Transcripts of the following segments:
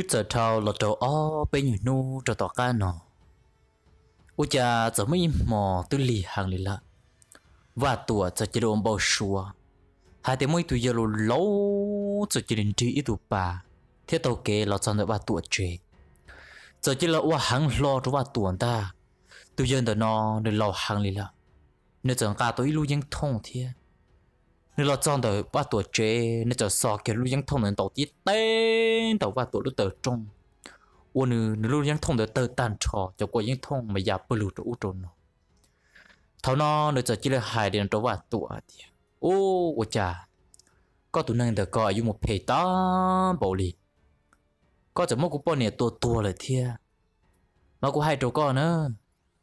ือจะเท่าเราจะอ้อเป็นอยู่นู่จะต่อกันเนาอุจจาจะไม่หมอตุลีหางลิละว่าตัวจะจะโดนเบาชัวหาแต่ไม่ตัวยาลุล้วจะจะดินที่อีตัป่าเท่าโตเกลเราจะได้ว่าตัวเจจะจะละว่าหางรอดว่าตัวตาตัวยันแต่นอนเดินเราหางลิละเนื่องกาตัวอีลูยังท่องเทีย nếu là trong đời ba tuổi trẻ nên cho sọ kia lúc dân thông đến đầu tiên tên đầu ba tuổi lúc tờ trung ô nữ nên lúc dân thông đến tờ tàn trò cho qua dân thông mà già bự cho ở trốn nó thảo nó nên cho chỉ là hai đến đầu ba tuổi thì ô ô cha có tụi nàng được coi dùng một phe ta bảo lì có chỉ mong cái bọn này tua tua là thia mà cũng hai trâu con nữa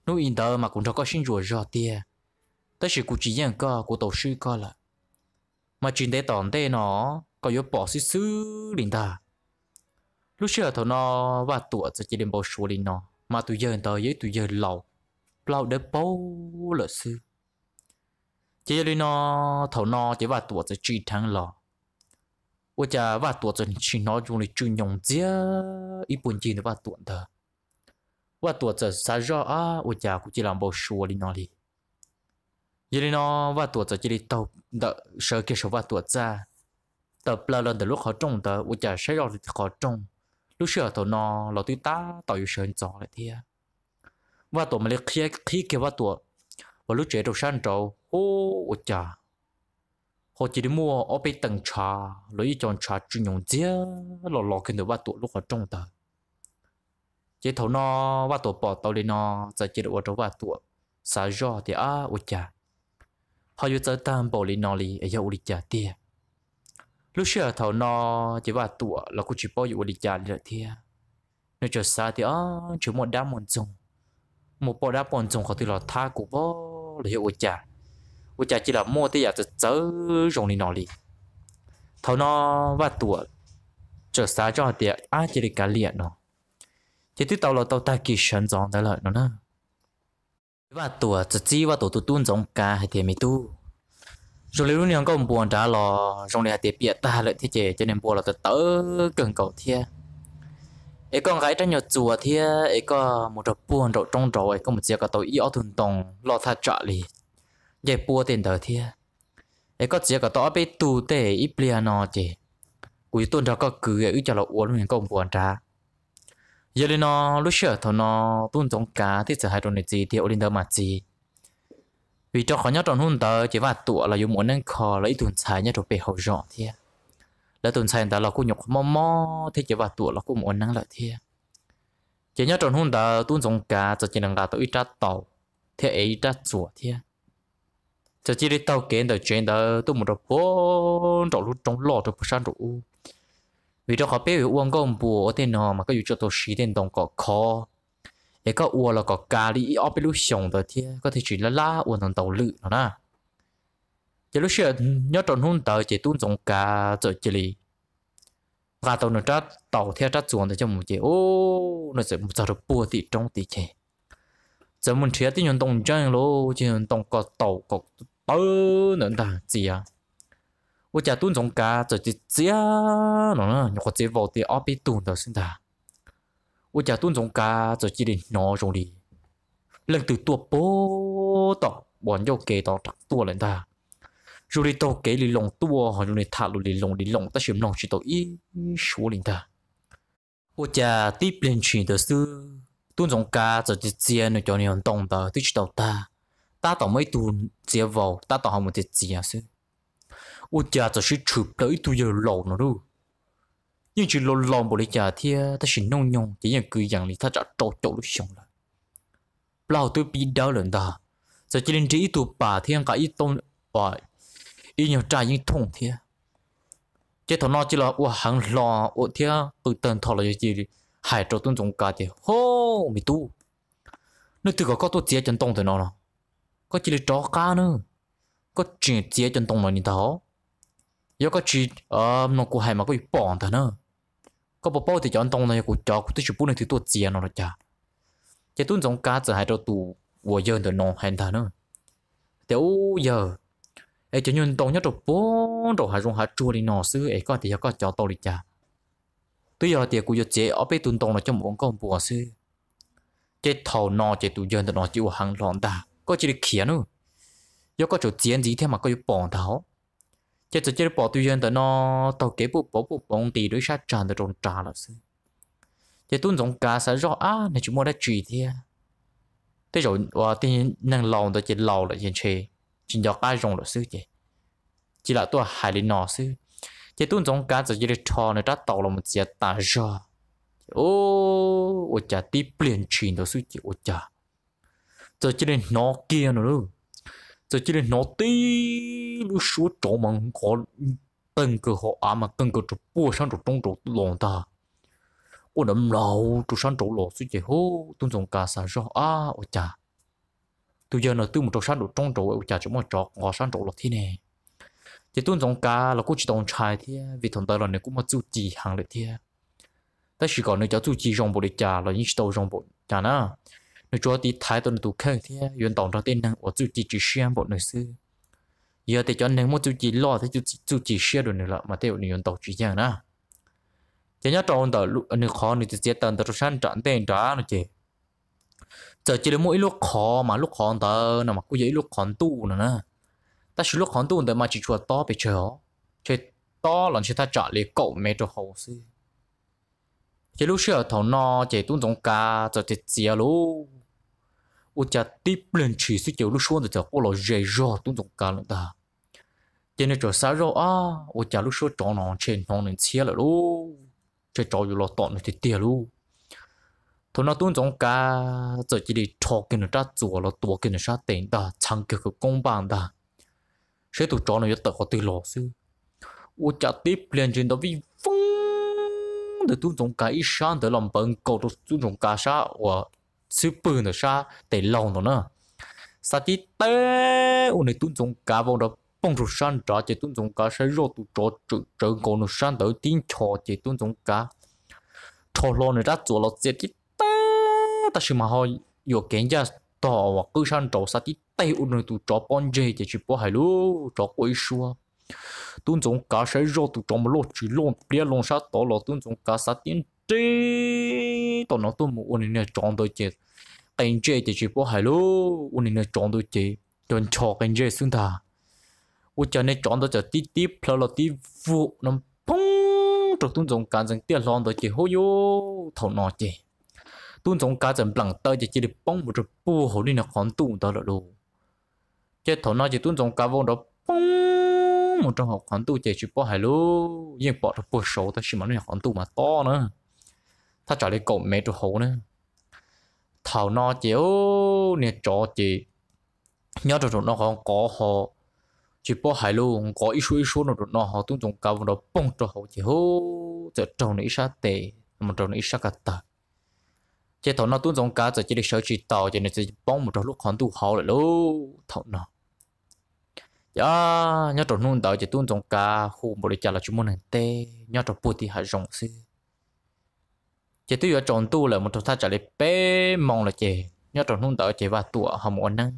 nó in tờ mà cũng cho có sinh rùa rò tia tất sự cũng chỉ nhận có của tổ sư coi là mà chuyện tế tỏn tế nó có yếu bỏ xí xứ linh ta lúc xưa thầu nó và tuổi sẽ chỉ đem bao số linh nó mà tuổi giờ tới với tuổi giờ lâu lâu để bao lỡ sư chỉ linh nó thầu nó chỉ và tuổi sẽ chỉ thắng lò ô cha và tụa sẽ chỉ nó dùng để chữ nhồng dĩa ít buồn chi nữa và tụa thờ và sẽ xa rõ à ô cha cũng chỉ làm bao số linh nó đi giờ nó và tuổi giờ chỉ tàu đợi sợ kia số và tuổi ra tập là lần từ lúc họ trông tờ u chả sẽ rồi thì họ trông lúc sợ tàu nó là tôi ta tàu sợ gió lại thế và tuổi mà lấy khi khi kia và tuổi và lúc trẻ đầu sang trâu ô u chả họ chỉ đi mua ở bên tầng trà lấy chọn trà chuyên 用 dĩa lò lò cái nữa và tuổi lúc họ trông tờ chỉ thầu nó và tuổi bỏ tàu lên nó giờ chỉ được ở chỗ và tuổi sao gió thì à u chả họ yêu tới tam bộ lý nó lý ở yêu lý trả tiền lúc xưa thầu nó chỉ vào tuổi là cũng chỉ bao yêu lý trả lý tiền nếu chờ xa thì ó chỉ một đám một dùng một bộ đám một dùng họ thì là tha của bao là yêu lý trả lý chỉ là mua thì giờ tới chớ dùng lý nó lý thầu nó vào tụa chờ xa cho tiền ai chỉ lý cả liền nó chỉ tiếp tàu là tàu ta kỳ sẵn dọn tới lợi nó nữa và tuổi chỉ chi và tuổi tụ tuôn giống cá hay thì mi tu rồi lúc này có buồn trả lò trong này thì biệt ta lợi thế chế cho nên buồn là tớ tớ cần cầu thia ấy con gái trong nhà chùa thia ấy có một đợt buồn rồi trong rồi ấy có một chiếc cái tổ yếu thuần tòng lò tha trả lì dạy buồn tiền đời thia ấy có chiếc cái tổ bị tù tệ ít bia nó chế cuối tuần đó có cứ ấy cho là uống mình có một buồn trả giờ lên nó lúc sửa thọ nó tuôn trong cá thì sẽ hai tuần này gì thì ở lên đó mà gì vì cho khó nhớ tròn hôn tờ chỉ và tụa là dùng muốn nên khó lấy tuần xài nhớ rồi bề hậu rõ thế là tuần xài ta là cô nhục mò mò thì chỉ và tụa là cô muốn năng lợi thế chỉ nhớ tròn hôn tờ tuôn trong cá cho chỉ năng đạt tới ít ra tàu thế ấy ra chùa thế cho chỉ đi tàu kiến tờ chuyện tờ tôi một được bốn trong lúc trong lò được sang trụ vì cho họ biết uống có bùa tiền họ mà có dụ cho tôi xí tiền đồng có khó để có uống là có cà đi ở bên lúc sống đó thì có thể chỉ là lá uống thằng tàu lự nó na chỉ lúc xưa nhớ tròn hôn tàu chỉ tuôn giống cà rồi chỉ lì và tàu nó trát tàu theo trát xuống để cho một chỉ ô nó sẽ một giờ được bùa thì trong thì chỉ giờ mình thấy tiếng nhân đồng chân luôn, chỉ nhân đồng có tàu có tớ nữa ta gì à 我家蹲从家就直接喏呢，或者 vào thì ở bên tuần đầu xin ta. Tôi chỉ tuần trong cá rồi chỉ để trong đi. Lần từ tua bố tọ bọn nhau kể tọ trắc tua lên ta. Rồi đi kể lì lồng tua họ rồi đi thả lù lì lồng lì lồng ta xem lồng chỉ tàu ý số lên ta. Tôi chỉ tiếp lên chuyện từ xưa tuần trong cá rồi chỉ chia nó cho nên đồng tờ tức tàu ta. Ta tàu mấy tuần chia vào ta tàu họ một chỉ chia ô cha ta sẽ chụp tới tôi giờ lầu nữa đâu nhưng chỉ lầu lầu bộ lấy cha thì ta sẽ nông nhông chỉ nhận cứ rằng thì ta trả trâu trâu được xong là lao tôi bị đau lần ta giờ chỉ nên chỉ tụ bà thì cả ít tôn bà ít nhiều trai những thùng thia, chế thằng nó chỉ là ô hàng lò ô thia, tự tên thọ là gì hải trâu tuân trọng cả thì hô mày tu nó từ có có tôi chia chân tông thì nó nó có chỉ là chó cá nữa có chuyện chia chân tông mà như thế 有個住啊，農 cụ 係咪可以幫他呢？個寶寶就講東呢，個腳都全部呢條都尖了呀。一頓從家子喺度度，我有的農很他呢。屌呀！哎，就用東一度幫到還用還做哩農事，哎，個第一個腳到哩呀。對呀，第個要接，我被頓東了就冇講幫事。這頭農這度用的農就行浪大，個只哩錢呢，有個就尖子天嘛，個要幫他。chết chết chết bỏ tự nhiên tới nó tàu kế bộ bỏ bộ bóng tỷ đối sát tràn tới trồn trà là sự chết tuôn giống cá sẽ rõ á này chúng mua đã chỉ thế à? thế rồi và ờ, tin năng lòng tới chết lòng là hiện chế chỉ nhọc cá rong là sự chứ chỉ là tôi hại lên nó sự chết tuôn giống cá sẽ chỉ được cho này đã tàu là một giờ tà rõ ô ô chả tí liền chuyển đó sự chứ ô chả giờ chỉ nên nó kia nữa luôn giờ chỉ là nó tí lúc số chỗ mà có cần cơ họ à mà cần cơ chỗ bùa sang chỗ trong chỗ lòn ta ô nấm lâu chỗ sang chỗ lò suy chế hô tuân dùng cả sa rõ à ô chà từ giờ nó từ một chỗ sang chỗ trong chỗ ô chà chỗ mà chỗ ngõ sang chỗ lò thế này chỉ tuân dùng cả là cũng chỉ đồng trai thế vì thằng ta là này cũng mà chú chỉ hàng lại thế ta chỉ còn nếu cháu chú chỉ rong bộ để chà là những chỗ rong bộ chà na nó cho tí thái tuần tụ khơi thì yên tổng ra tên năng ở chú chỉ chỉ xem bộ nội sư giờ thì cho nên một chú chỉ lo thì chú chú chủ chỉ xem được nữa là mà theo yên tổng chỉ giang nữa chỉ nhớ trong tờ lúc ờ, anh khó nữa chỉ tận tờ sản trận tên trả nữa chứ giờ chỉ là mỗi lúc khó mà lúc khó tờ nào mà cũng dễ lúc khó tu nữa nè ta chỉ lúc khó tu tờ mà chỉ chùa to bị chờ chơi to là chỉ ta trả lấy cậu mẹ cho hậu sư chỉ lúc xưa thầu no chỉ tu trong cả giờ chỉ chia luôn cha cha tiếp lên chỉ suy à, lúc lúc xuống xuống lo ta, trên sao rồi lại thì 我家地不能吃，是叫路说的在我老热热都总干了的。今天做啥肉啊？我家路说找农钱，农能切了喽，这找有老大那的爹喽。thôi nó tuôn giống cá giờ chỉ đi cho cái nó ra chùa nó tua cái nó sát tiền ta chẳng cái cái công bằng ta sẽ tụ cho nó tự có tự lo sư u chả tiếp lên trên đó vì phong vâng, để tuôn giống cá ít sáng để làm bằng cầu đó tuôn giống cá sa và sư bự nó xa, để lòng nó nè. sa tí tê u này tụn dùng cá vào đó bông rụt san trả chế tụn dùng cá sẽ rô tụ trọ trự trự cổ nó san tới tin trò chế tụn dùng cá trò lo này ra chỗ lo chết tí tê ta sư mà hỏi yo kiến ra tỏ và cứ san trò sa tí tê u này tụ trọ bông dê chế chỉ bó hai lú trọ quấy xua tụn dùng cá sẽ rô tụ trọ mà lô chỉ lo bia lo sa tỏ lô tụn dùng cá sa tiến tê tao nó tôi muốn nên chọn tôi chết cái chơi thì chỉ có hai lô nên chọn tôi chết chọn cho cái chơi xứng thà u cho nên chọn tôi cho tít tít plơ là tí vụ nó pung trục tuôn dùng cán dừng tiền lon tôi chết hô yo thầu nó chỉ tuôn dùng cán dừng bằng tay chỉ chỉ được bông một trục bù hổ đi nó còn tuôn tao là đồ chết thầu nó chỉ tuôn dùng cán vòng đó bông một trong học còn tuôn chỉ chỉ có hai lô nhưng bỏ trục bu số tao chỉ mà nó học còn tuôn mà to nữa 他找你 cổ mẹ trụ hổ nữa thảo nó chiếu nè chó chị nhớ trụ trụ nó không có họ chỉ bỏ hai luôn có ít số ít số nó trụ nó họ tung tung cao đó, bông trụ hổ chị hô giờ trâu nó ít sát tệ mà trâu nó ít cả tờ chỉ thảo nó tung tung cao giờ chỉ được sợ chỉ tàu chỉ nên chỉ bông một trâu lúc còn tu hậu lại luôn thảo nó ya nhớ trụ nung tàu chỉ tung tung cao khu một đi chả là chúng mình tê nhớ trụ bút thì hại rộng xưa chỉ tôi ở trong tu là một thằng ta trả lời bé mong là chị nhớ trong hung tở chị và tuổi họ muốn năng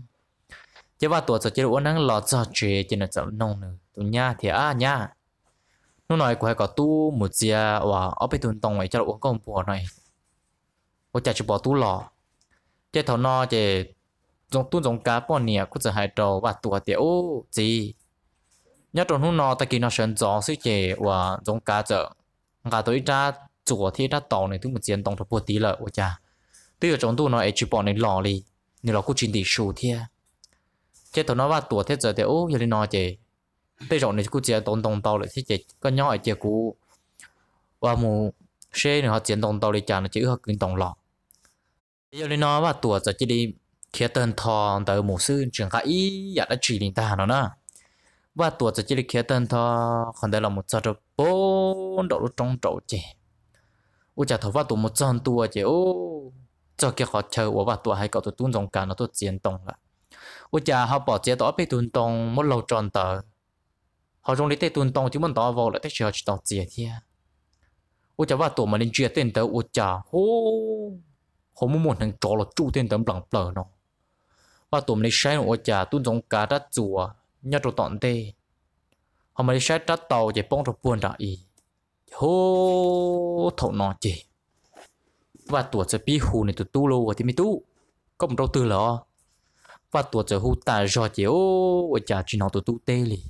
chị và tuổi giờ chị uốn năng lọt giờ chị chị là giờ nông nữa tụi nha thì à nha lúc này của hai có tu một chia và ở bên tuần tông ấy cho uống con bùa này 我家就包肚了，这头呢，这从都从家半年，或者还到把多点哦，这，要从那呢，他给那生长是这哇，从家这，俺都一家 chỗ thì đã tàu này tôi một chiến tàu thuộc bột tí lợ ôi cha tôi ở trong tôi nói chỉ bỏ này lò đi nên là cô chuyện tỷ số thia chết tàu nó tuổi thế giờ thì ô giờ đi nói chị tôi chọn này cô chiến tàu tàu tàu lại thế chị con nhỏ ở chị cũ và mù xe này họ chiến tàu tàu đi chả nó chỉ họ kinh tàu lò giờ đi nói vào tuổi giờ chỉ đi khi tên thò tới một sư trường khá ý đã chỉ đến ta nó nữa tuổi giờ chỉ đi khi tên thò còn đây là một giờ rồi bốn độ trong trậu chị 我只头发多么脏多只哦，这个好臭，我把多还搞到东中间了都尖动了。我只好把这到被东东么老长的，好容易被东东就么打我了，但是要去到这天，我只把多么人决定的，我只哦，好么么能找了注定等冷不冷ว่าตัวมันใช้หัวจ่าตุ้นสงการัดจัวยัดตัวตอนเต้เขาไม่ใช้ตัดเตาจะป้องตัวปวนได้อี hô thọ nọ chỉ và tuổi trở bi hù này tụi tu lô và thì mi tu có một đầu tư lọ và tuổi trở hù ta do chỉ ô ở nhà chỉ nó tụi tu tê li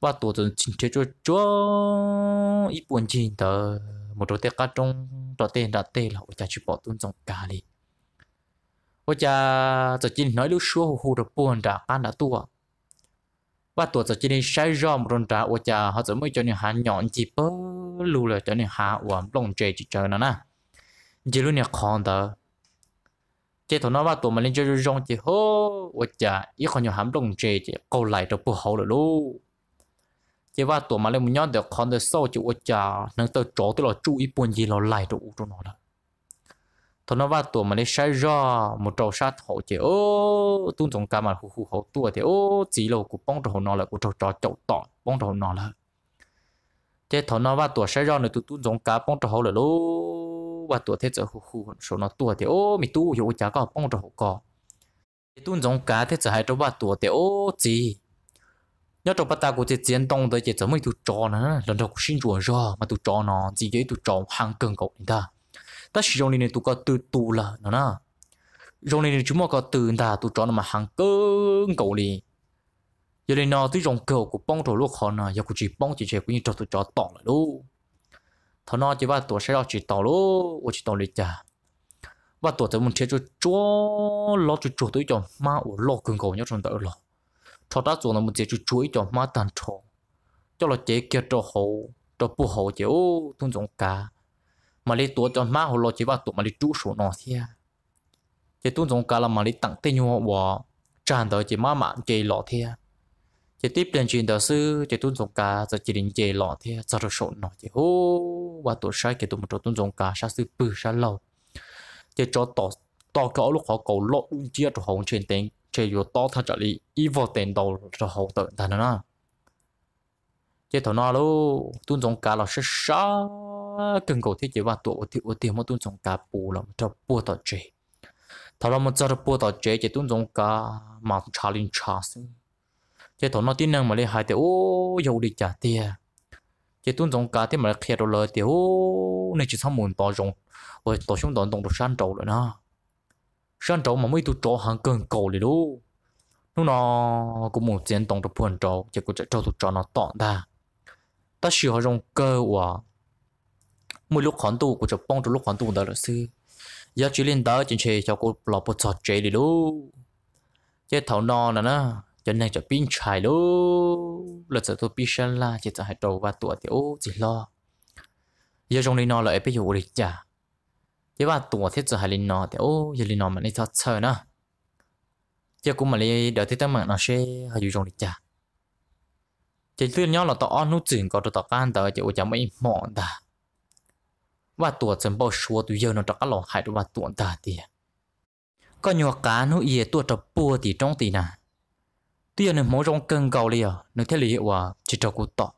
và tuổi trở chỉ chơi chơi cho ít buồn chỉ tờ một đầu tê cá trong đầu tê đã tê là ở nhà chỉ bỏ tuôn trong cá li ở nhà trở chỉ nói lúc xưa hù hù được buồn đã cá đã tua và tuổi cho nên sai ròm rôn trả và cha họ sẽ mới cho nên hạ nhọn chỉ bơ lù là cho nên hạ và lòng trẻ chỉ chơi nó nè chỉ luôn nhà con đó chỉ thằng nó và tuổi mà lên cho rong chỉ hô và cha ít còn nhiều hàm lòng trẻ chỉ câu lại được bù hậu được luôn chỉ và tuổi mà lên một nhọn được con được sâu chỉ và cha nâng tới chỗ tôi là chú ý buồn gì là lại được cho nó đó thôi nó vào tuổi mà lấy sai ra một trâu sát hậu thì ô tuôn trong cả mà hù hù hậu tuổi thì ô chỉ lâu cũng bong trâu nó lại cũng trâu trò chậu tỏ bong trâu nó lại thế thôi nó vào tuổi sai ra nữa tụi tuôn trong cả bông trâu lại lô và tuổi thế giờ hù hù số nó tuổi thì ô mình tu hiểu chả có bong trâu có tuôn trong cả thế giờ hai trâu vào tuổi thì ô gì nhớ trong bát ta của chị chiến đông tới chị giờ mấy tụi trò nữa lần đầu sinh rùa ra mà tụi trò nó gì đấy tụi trò hàng cường cậu ta ta chỉ trong này tụ có từ tù là nó na trong này chúng mà có từ đà cho chọn mà hàng cơn cầu đi giờ đây nó tụi trong cầu của bông trổ lúc họ nè giờ chỉ bông chỉ chơi cũng như trò tụ chọn tỏ lại luôn thằng nó chỉ ba tuổi sẽ chỉ tỏ luôn chỉ tỏ lịch trả và tuổi tới mình chơi cho chúa lo cho chúa tới cho ma ủ lo cường cầu nhau trong tới lo cho ta chuồng là mình chơi cho chuối cho ma tàn trộn cho là chế kia cho hậu cho bu hậu chế ô thun giống cá mà lấy tuổi cho má hồ lo chỉ vào tuổi mà lấy trú số nó thia chỉ tuôn giống cả là mà lấy tặng tên nhau bỏ tràn tới chỉ má mạng chỉ lọ thia chỉ tiếp đến chuyện đó sư chỉ tuôn giống cả giờ chỉ định chỉ lọ thia cho được số nó chỉ hô và tuổi sai chỉ tuôn một chỗ tuôn giống cả sao sư bự sa lâu chỉ cho tỏ tỏ cái lúc họ cầu lọ chia cho hồng trên tiền, chỉ yếu to thật trợ lý ý vô tiền đầu cho hậu tự thật nữa chỉ thằng nào luôn tuôn giống cả là sư sao cần cổ thiết chế và tụ thì ưu tiên một tuần trong cá bù làm cho bùa tọt chế thảo là một giờ bùa tọt chế chỉ tuần trong cá mà trả linh trả sinh chỉ thảo nó tin năng mà lấy hai tiêu ô dầu đi trả tiền chỉ tuần trong cá thì mà lấy kia đồ lời tiêu ô này chỉ xong muốn tỏ rộng rồi tổ xuống đoàn đồng được san trầu rồi nó san trầu mà mới tụ trọ hàng cần cổ liền luôn lúc nó cũng muốn chiến đồng được phần trầu chỉ có chỉ trầu tụ trọ nó tọn ta ta sử dụng cơ của mỗi lúc khoản tu của chụp bông trong lúc khoản tu đó là sư giờ chỉ lên tới trên xe cho cô lọ bột sọt chế đi luôn chế thảo no là nó cho nên cho pin chai luôn là sợ tôi pin sân la chỉ sợ hai đầu và tuổi thì ô chỉ lo giờ trong này nó là ép dụ lịch chả chế ba tuổi thiết cho hai linh nó thì ô giờ linh nó mà đi thật sợ nó chế cũng mà đi đợi tới tâm mạng nó sẽ hai dụ trong lịch chả chỉ tư nhau là tao on nút chuyển có tao can tới chỉ ô chả mấy mọn ta và tổ chân bao số tuổi giờ nó trọc cái lòng hại và tuổi ta thì có nhiều cá nó ye tổ trọc bùa thì trong thì nà tuy nhiên mỗi trong cân cầu liền nó thế liền và chỉ trọc cụ tọ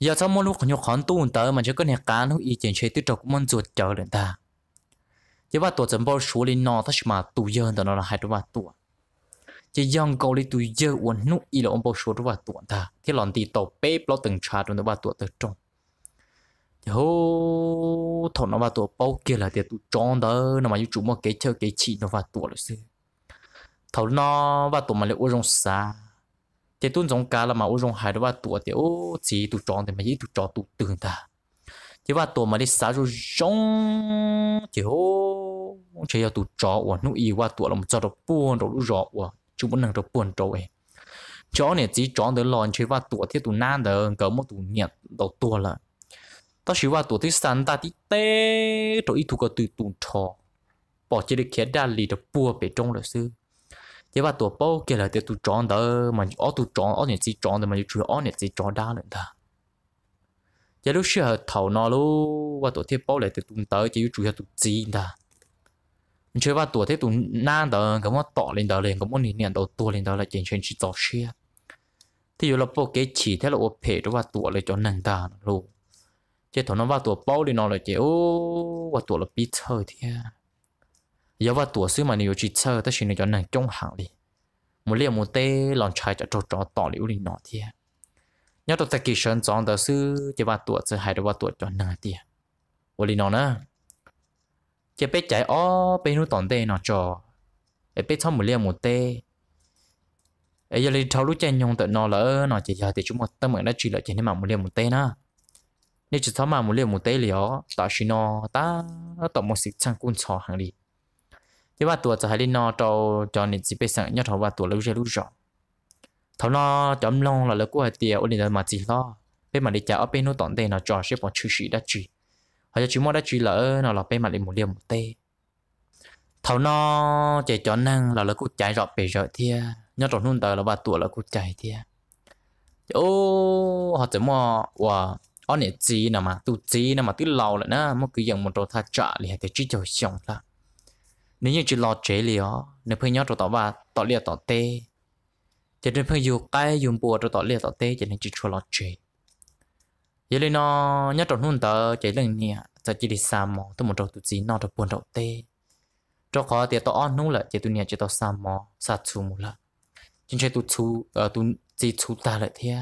giờ sau mỗi lúc nhiều khoản tu tới mà chỉ có nhiều cá nó ye chuyển chế tuổi trọc cũng muốn ruột chờ lên ta chỉ và tổ chân bao số lên nó thôi mà tuổi giờ nó là hải và tuổi chỉ dòng câu lý tuổi giờ uốn nụ ý là ông bao số và tuổi ta thì lòng thì tàu bếp lo từng trà trong đó và tuổi từ trong hô thằng nó vào tổ bao kia là tiệt tụ tròn đó nó mà như chúng mà cái chơi cái chị nó vào tổ rồi xí thằng nó vào tổ mà lại ô rong xa tiệt tụ giống cá là mà ô rong hải nó vào tổ tiệt ô chỉ tụ tròn thì mà chỉ tụ tròn tụ tường ta chỉ vào tổ mà đi xá rồi rong chỉ hô chỉ là tụ tròn và nó y vào tổ là một trò đồ buồn rồi lũ rọ và chúng vẫn đang đồ buồn đồ ấy chó này chỉ tròn tới lòn chỉ vào tổ thì tụ nan đó cỡ một tụ nhiệt đầu tua là ta chỉ vào tổ thứ sản ta đi tê tổ ít thu có từ tụng trò bỏ chỉ được khét đan lì được bùa bể trong lợi sư chỉ vào tổ bao kia là tiêu tụ tròn đó mà ở tụ tròn ở những gì tròn đó mà chỉ ở những gì tròn đa lận ta chỉ lúc xưa thầu nó luôn và tổ thế bao lại tiêu tụng tới chỉ chủ yếu tụ gì ta mình chơi vào tổ thế tụ nan đó cái món tọ lên đó lên cái món niệm đầu tua lên đó là chuyện chuyện chỉ tỏ xia thì giờ là bao cái chỉ thế là ô phê đó vào tổ lại cho nàng ta luôn จ้าถนว่าตัวป้อลยนอนเลยเจโอว่าตัวละปีเชอร์ทียยาว่าตัวซื้อมาในยูจิเชอร์แต่ชินในจอหนังจงหางลีมูเลียมูเต้ลองชายจะจดจ่อต่อหรือลีนอเทียยาตัวตะกี้เชิญจองแต่ซื้อเจะว่าตัวจะหายแต่ว่าตัวจอหนังเทียวลีนอนะเจ้าเปใจอ๋อเป็นู่นตอนเต้นอจอไอเปชอบมูเลียมูเต้ไอ้ยาลีทารุจันยงแต่นอนเลยนอนจะยาแต่ชุ่มัมดแต่เหมือนนัดจีเลยจนได้มามุเลียมุเต้นะ nếu chỉ tháo mà một liều một tế liều ta xin nó ta tạo một sự trang quân cho hàng đi thế bà tuổi cho hai linh nó cho cho nên chỉ biết rằng nhất thầu bà tuổi lâu chơi lâu rồi thầu nó chấm long là lâu của hai tiền ổn định mà chỉ lo bên mà đi chợ bên nó tận đây nó cho xếp vào chữ sĩ đã chỉ họ cho chúng mua đã chỉ lỡ nó là bên mà đi một liều một tế thầu nó chạy cho năng là lâu của chạy rọt bể rọt thia nhất thầu luôn tờ là bà tuổi là của chạy thia ô họ chấm mua wow ở nè chi nào mà tu chi nào mà tu lâu lại na mà cứ dùng một trò thay trả liền thì chỉ cho xong là nếu như chỉ lo chế liền nếu phải nhớ trò tỏ ba tỏ liền tỏ tê cho nên phải dùng cái dùng bùa trò tỏ liền tỏ tê cho nên chỉ cho lo chế vậy nên nó nhớ trò hôn tờ chế lần nè sẽ chỉ đi xa mò tôi một trò tu chi nó trò buồn trò tê trò khó thì tao ăn nung lại chế tu nè chế tao xa mò xa chu mù là chính chế tu chu tu chi chu ta lại thế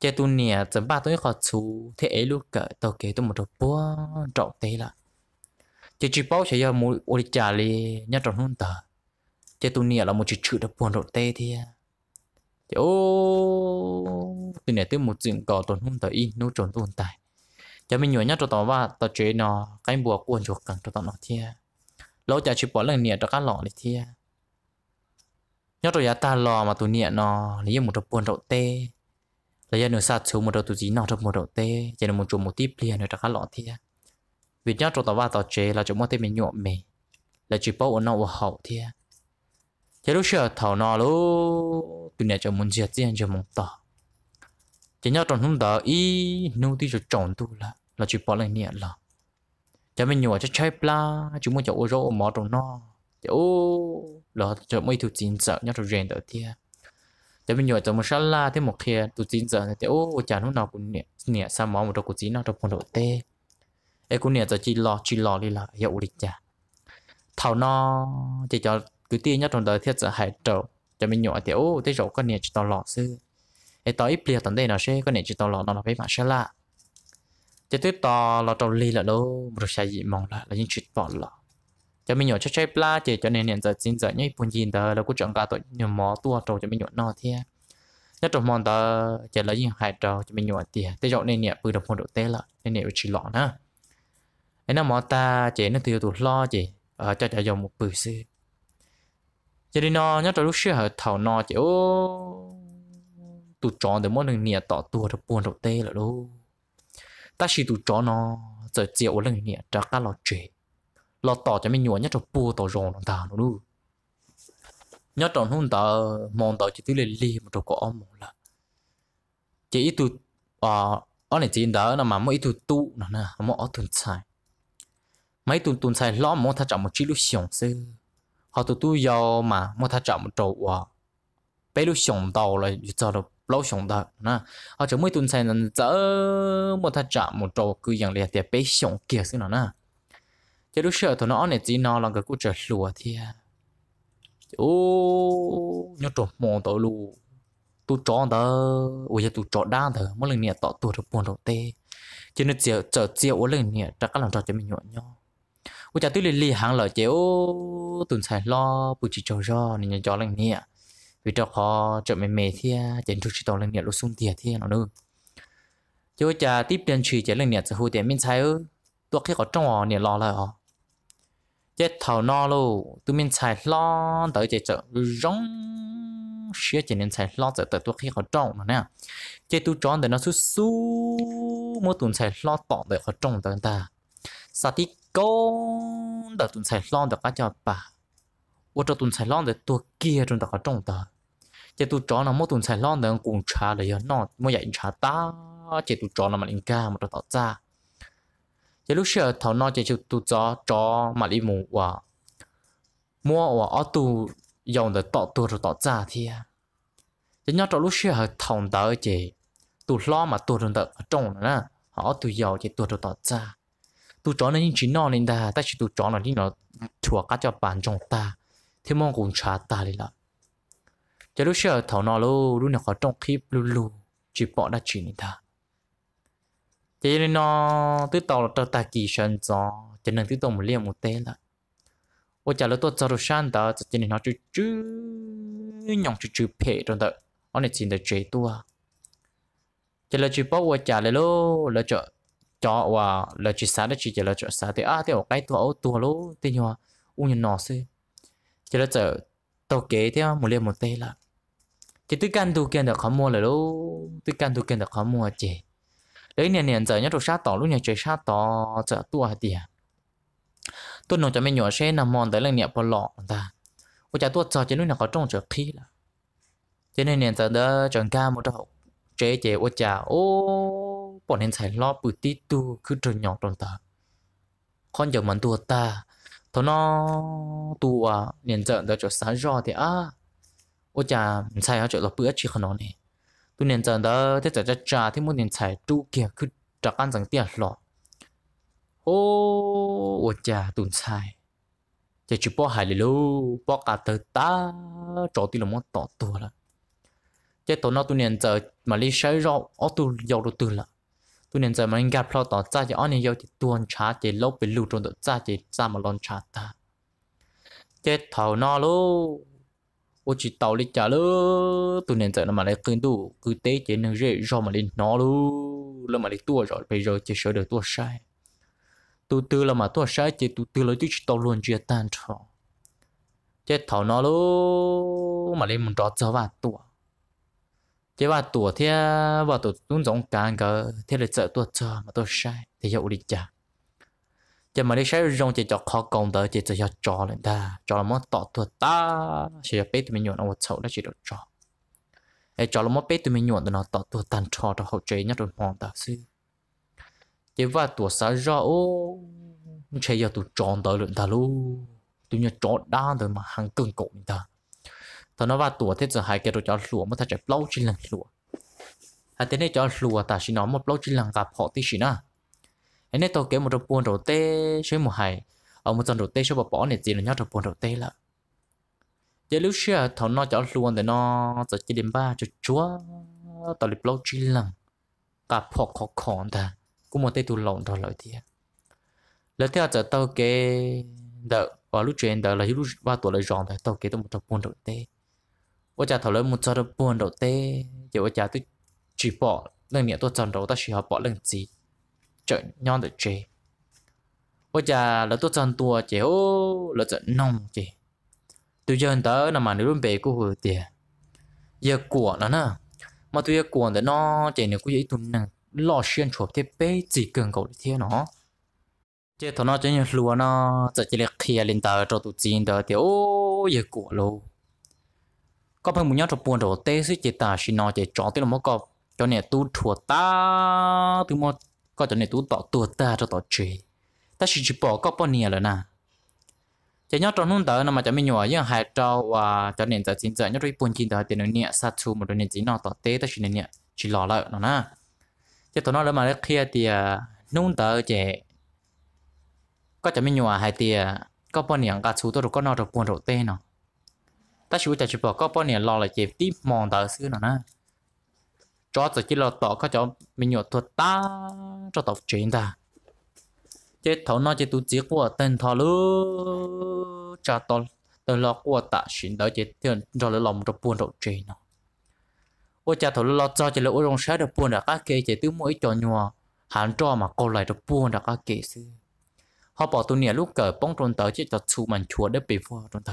chế tu nè chấm ba tôi khó chú thế ấy lúc cỡ tàu kế tôi một đầu búa trọng tế là chế chỉ bao sẽ giờ mua ô đi trả li nhá trọng hơn tờ chế tu nè là một chữ chữ đập buồn trọng tế thì chế ô tu nè tôi một chuyện cỏ trọng hơn tờ in nô trọng tồn tại chế mình nhớ nhá trọng tàu và tàu chế nó cái bùa cuốn chuột càng trọng nó thì lâu chả chỉ bỏ lần nè cho cá lọ đi thì nhớ giá ta lò mà tụi nè nó lấy một đập buồn trọng tế là giờ nữa sao xuống một đầu tụi gì nọ được một đầu tê giờ nó một chỗ một tiếp liền nữa chắc lọ thì vì nhớ trong tao vào tao chế là chỗ một tê mình nhuộm mì là chỉ bao nó ở hậu thì giờ lúc xưa thảo nó lúc tụi này chỗ muốn diệt riêng chỗ muốn tỏ chỉ nhớ trong hôm đó ý nô tí cho chọn tu là là chỉ bao lần niệm là cho mình nhổ cho chơi bla, chúng muốn chỗ ô rô mỏ trong nó Ô, là chỗ mấy thứ chín sợ nhớ chỗ rèn đó thì แต่เป็นอยู่ตัวมุชล่าที่หมกเทียตัวจีนเจอแต่โอ้จานหุ่นเราคุณเนี่ยเนี่ยสมองมันตัวกูจีนเราตัวพนโดเต้ไอ้กูเนี่ยจะจีรอจีรอลีละอย่าอุลิจ้ะเท่านอจะจะกูตี nhất trong đời thiết จะหายเจ้าจะเป็นอยู่แต่โอ้ที่เราก็เนี่ยจะต่อหลอดซื้อไอ้ต่ออีเปลี่ยนตอนเด้นะเช่ก็เนี่ยจะต่อหลอดนอนไปมาเชล่าจะตื้อต่อเราตัวลีละโลบริษัทยิ่งมองละแล้วยิ่งชิดปอนหลอ cho mình nhỏ chơi chơi pla chỉ cho nên hiện giờ xin giờ nhảy buồn gì đó là cũng chọn cả tội nhiều mỏ tua trâu cho mình nhỏ no thế nhất trong mòn đó chỉ lấy những hại trâu cho mình nhỏ tiền thế dọn nên nhẹ bự được một độ tê là nên nhẹ chỉ lọ nữa ấy nó mỏ ta chỉ nó tiêu tụ lo chỉ ở ờ, cho cho dùng một bự sư cho đi nó nhất trong lúc xưa hở thảo no chỉ ô tụ tròn được mỗi lần nhẹ tỏ tua được buồn độ tê là đâu ta chỉ tụ tròn nó giờ chịu lần nhẹ trả cả lọ chuyện lo tỏ cho mình nhổ nhất trong bùa tỏ rồng nó ta nó luôn nhất trong hôm ta mòn tỏ chỉ tí lì lì một trong có ông là chỉ ít tu à ở này chỉ đó là mà mỗi tu tu nó nè mỗi ở tuần sai mấy tuần tuần sai lo mỗi thà chậm một chỉ lúc xiong sư họ tu tu giàu mà mỗi thà chậm một chỗ à bây lúc xiong đầu là như cho được lâu xiong đó nè họ chỉ mỗi tuần sai là dỡ mỗi thà chậm một chỗ cứ dạng liệt tiệp bây xiong kia sư nó nè chứ lúc sợ thằng nó này chỉ nó là cái cú trở lùa thia, à. ô nhớ trộm mòn tội lù tu chó đó ôi giờ tu chó đa thở mỗi lần nè tọt tu được buồn đầu tê cho nó chiều chờ chiều mỗi lần nè chắc các làm trò cho mình nhọn nhau ôi cha tuy liền lì hàng lời chéo tuần sài lo bù chỉ cho do nên nhớ cho lần nè vì cho khó trở mề mề thia, chỉ chút chỉ tao lần nè lúc xuống thia thia à, nó nữa chứ cha tiếp đến chỉ chén lần nè sẽ hồi tiền mình xài ư tôi khi có trong nè lo lại họ chết thầu no luôn tụi mình xài lo tới chạy chợ rong xía chỉ nên xài lo chạy tới tôi khi họ trồng mà nè chạy tụi tròn để nó su su mỗi tuần xài lo tỏ để họ trồng tới ta sa tí con đã tuần xài lo được cá cho bà ô cho tuần xài lo để tôi kia trong đó trồng ta chạy tụi tròn nó mỗi tuần xài lo để cùng trà để nó mỗi dạy trà ta chạy tụi tròn là mình ca một trò tỏ ra giờ lúc xưa thảo nó chỉ chịu tu cho cho mà đi mù và mua và ở tu dòng để tọt tu rồi tọt ra thì chỉ nhớ trong lúc xưa họ thòng tới chỉ tu lo mà tu rồi tọt trồng nữa họ tu dầu chỉ tu rồi tọt ra tu chó nên chỉ nó nên ta ta chỉ tu chó là đi nó chùa cá cho bàn trong ta thì mong cũng trả ta đi là giờ lúc xưa thảo nó luôn luôn là khó trong khi luôn luôn chỉ bỏ đã chỉ nên ta chỉ nên nó tự tao là tao ta kỳ sơn cho chỉ nên tự tao một liều một tê là, ôi chả là tôi cho được san đó chỉ nên nó chữ chữ nhong chữ chữ phe rồi đó nó này chỉ là chế tua chỉ là chữ bao ôi chả lỡ lỡ chợ cho và là chữ sáng đó chỉ cho lỡ chợ sáng thì à thì ở cái tua ô tua lỗ thì nhỏ u nhìn nó xí chỉ là chợ tao kế theo một liều một tê là, chỉ tự can tu kiện được khó mua là lỗ tự can tu kiện được khó mua chỉ đấy nè nè giờ nhớ đồ sát tỏ lúc nhớ chơi sát tỏ giờ tua tiền tôi nói cho mấy nhỏ xe nằm mòn tới lần nhẹ bỏ lọ ta ôi cha tua giờ chỉ lúc nào có trong chợ khi là cho nên nè giờ đó chọn ca một đầu chế chế ôi cha ô bọn nên phải lo bự tí tu cứ trời nhỏ trong ta con giờ mình tua ta thôi nó tua nè giờ đó cho sáng rõ thì à ôi cha sai họ chọn là bữa chỉ không nó này tu nên giờ đó thế giờ cho trà thế muốn nên chạy tu kia cứ trà ăn rằng tiền lọ ô ô trà tuần xài chỉ chụp bỏ hải lô bỏ cả tờ ta trò tí là món tỏ tua là chỉ tổ nó tu nên giờ mà lấy sấy rau ở tu giàu đồ tu là tu nên giờ mà anh gặp lo tỏ ra chỉ ở nên giàu chỉ tuần trà chỉ lâu bị lù trong tỏ ra chỉ ra mà lon chả ta chỉ thầu nó luôn chỉ tàu đi trả lỡ tụi nên giờ nó mà lại cưng tụ cứ tế chế nó rễ do mà lên nó luôn là mà lại tua rồi bây giờ chỉ sợ được tua sai tụ tư là mà tua sai chỉ tụ tư là chỉ tàu luôn chưa tan trò chế thảo nó luôn mà lên mình đó cho vào tua chế vào tua thế vào tua tuấn giống càng cả thế là sợ tua chờ mà tua sai thì hiệu đi trả chỉ mà đi xe rong chỉ cho khó công tới chỉ cho cho lên ta cho là món tọt tuổi ta chỉ cho bé tụi mình nhọn ông sầu đó chỉ được cho ai cho là món biết tụi mình nhọn tụi nó tọt tuổi tan cho đó hậu chế nhất rồi mòn ta xí chỉ và tuổi sáu rõ ô chỉ cho tụi tròn tới lên ta luôn tụi nhớ tròn đa tới mà hàng cường cổ người ta thằng nó và tuổi thế giờ hai cái đồ cho lúa mà thằng chạy lâu chỉ lần lúa hai thế này cho lúa ta chỉ nói một lâu chỉ lần gặp họ thì chỉ na anh tôi kể một trong buồn đầu tê số một hai ở ờ, một trong đầu tê số bà bỏ này gì là nhát trong buồn đầu tê là giờ lúc xưa thầu nó chọn luôn để nó giờ chỉ điểm ba cho chúa tao lập lâu chi lần ta phò khó khổn ta cũng một tê tu lộn rồi lợi thì lời theo giờ tôi kể đợi và lúc chuyện đợi là lúc ba tuổi là ròn thì tôi kể tôi một trong buồn đầu tê ôi cha thầu lấy một trong buồn đầu tê giờ ôi cha tôi chỉ bỏ lần này tôi chọn đầu ta chỉ học bỏ lần gì chợ nhon được chê bây giờ là tôi chọn tua chỉ ô là chọn nông chỉ tôi chọn tớ là mà nếu luôn về cô hồi tiền giờ của nó nè mà tôi giờ của nó chỉ nếu cô dễ tuần năng lo xuyên chuột thế bé chỉ cần cậu thế nó chế thằng nó chơi như lúa nó giờ chỉ là kia lên tờ cho tụi chín tờ thì ô giờ của luôn có phải muốn nhau cho buồn rồi tê sẽ chế ta xin nó chế chọn tức là một cọp cho nè tu thua ta từ một có tụi này tú tỏ ta cho tỏ chị ta chỉ chỉ bỏ có bao nhiêu rồi nè à? chỉ nhớ trong nung tới nó mà cho mình nhỏ nhưng hai trâu và cho nên giờ chính giờ nhớ rồi buồn chín tới tiền nó nhẹ sát chu một đôi này chỉ nó tỏ ta chỉ nên nhẹ chỉ lò lợi nó nè chỉ tụi nó là mà nó kia thì à, nung tới chỉ có cho mình nhỏ hai tiền có bao nhiêu cả chú tôi được có nó được buồn rồi tê nó ta chú chỉ bỏ có bao nhiêu lò là chỉ tiếp mòn tới xưa nó nè cho tới chỉ là tổ các cháu mình nhỏ thuật ta cho tổ chuyện ta chế thấu nó chế tu chế của tên thọ lư cho tổ tờ lo của ta xin đỡ chế tiền cho lỡ lòng cho buồn đầu chuyện nó ô cha thấu lo cho chế lỡ rong sáng được buồn đã các kia chế tứ mỗi cho nhòa hắn cho mà cô lại được buồn đã các kia sư họ bỏ tu nia lúc cờ bóng tròn tới chế cho chú mình chùa để bị vua tròn tờ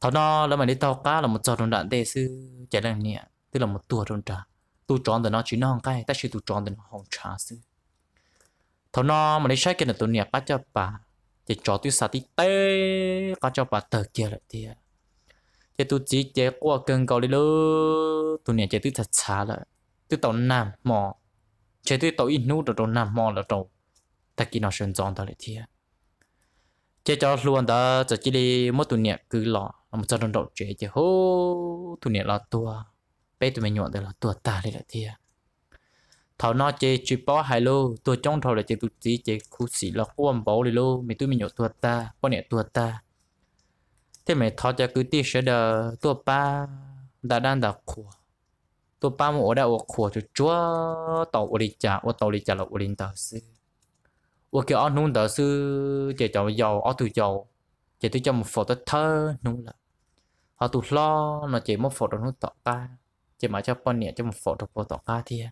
thọ nó là mình đi tàu cá là một trò trôn đạn tê sư chế đang nia thế là một tua trong trà tu chọn từ nó chỉ nó không cái ta chỉ tu chọn từ nó không trà sư thầu nó mà lấy sai cái là tu niệm bắt cho bà để cho tu sát tí tê bắt cho bà tờ kia lại thì để à. tu chỉ để qua cơn cầu đi lơ tu niệm để tu thật xa lại tu tàu nam mò chỉ tu tàu in nút rồi tàu nam mò là tàu ta kia nó sơn chọn thôi lại thì à. chỉ cho luôn đó chỉ đi mất tu niệm cứ lọ một trận đầu chế chỉ hô tu niệm là tua bây tụi mình nhọn đây là tua ta đây là thia thảo nó chơi chỉ bỏ hai lô tua trong thầu là chơi tụt tí chơi khu xì là quan bảo đi lô mình tụi mình nhọn tua ta bọn này tua ta thế mày thọ cho cứ tí sẽ đờ tua ba đã đang đã khua tua ba mà ở đây ở khua cho chúa tàu ở đi trả ở tàu đi chả là ở đi tàu sư ở cái ông nung tàu sư chơi cho giàu ở tụi giàu chơi tụi cho một phật thơ nung là họ tụt lo nó chơi một phật nó tọt ta chỉ mà cho con nè cho một phổ cho phổ tỏ ca thì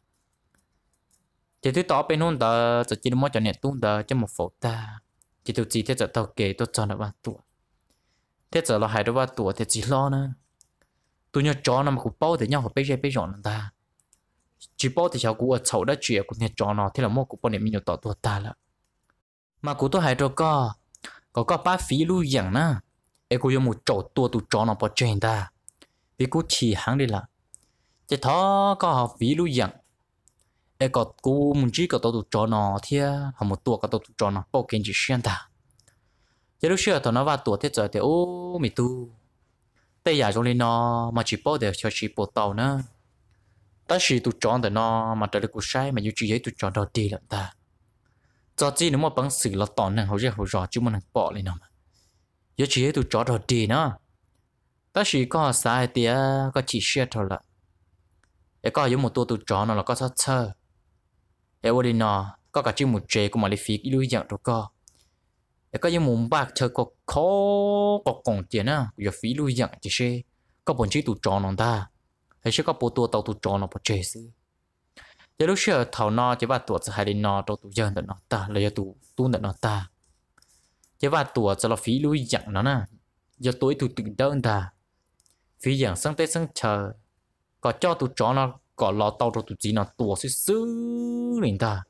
chỉ thứ tỏ bên hôn tờ chỉ chỉ mua cho nè tung tờ cho một phổ ta chỉ tôi chỉ thế giờ tàu kể tôi cho nó ba tuổi thế giờ là hai đứa ba tuổi thì chỉ lo nữa tôi nhớ chó nó mà cũng bao thì nhau họ bây giờ bây giờ nó ta chỉ bao thì cháu cũng ở sau đã chuyện cũng nhớ chó nó thế là mua cũng bao nè mình nhớ tỏ tuổi ta là mà cũng tôi hai đứa co có có ba phí lưu dạng na em cũng dùng một chậu tua tụ chó nó bỏ trên ta vì cũng chỉ hàng đi là chỉ thó có học ví lưu dặn ai có cô muốn chỉ có tao tụt tròn nó thì học một tuột có tao tụt tròn nó bao kiến chỉ xuyên ta chỉ lúc xưa tao nó vào tuột thế rồi thì ô mày tu tây giả trong lên nó mà chỉ bảo để cho chỉ bộ tàu nữa ta chỉ tu tròn để nó mà trở được cuộc sai mà như chỉ thấy tu tròn đầu đi lận ta cho chi nếu mà bằng sự là tòn năng hầu ra hầu rõ chứ mà năng bỏ lên nó mà giờ chỉ thấy tụt tròn đầu đi nữa ta chỉ có sai thì có chỉ xuyên thôi là để có giống một tua tu chó nó là có sát sơ để vô đi nó có cả chiếc một chế của mà lấy phí lưu dạng rồi co để có giống một bạc chơi có khó có còn tiền á giờ phí lưu dạng chỉ xe có bọn chữ tu chó nó ta hay sẽ có bộ tua tàu tu chó nó bộ chế sư giờ lúc xưa thảo nó chỉ bà tuột hai đi nó đâu tu dân nó ta lấy giờ tu tu nó ta chỉ bà tuột cho là phí lưu dạng nó nè giờ tối tu tự đơn ta phí dạng sáng tết sáng chờ có cho tụ chó nó có lo tàu cho tụ chỉ nó tua xứ xứ liền ta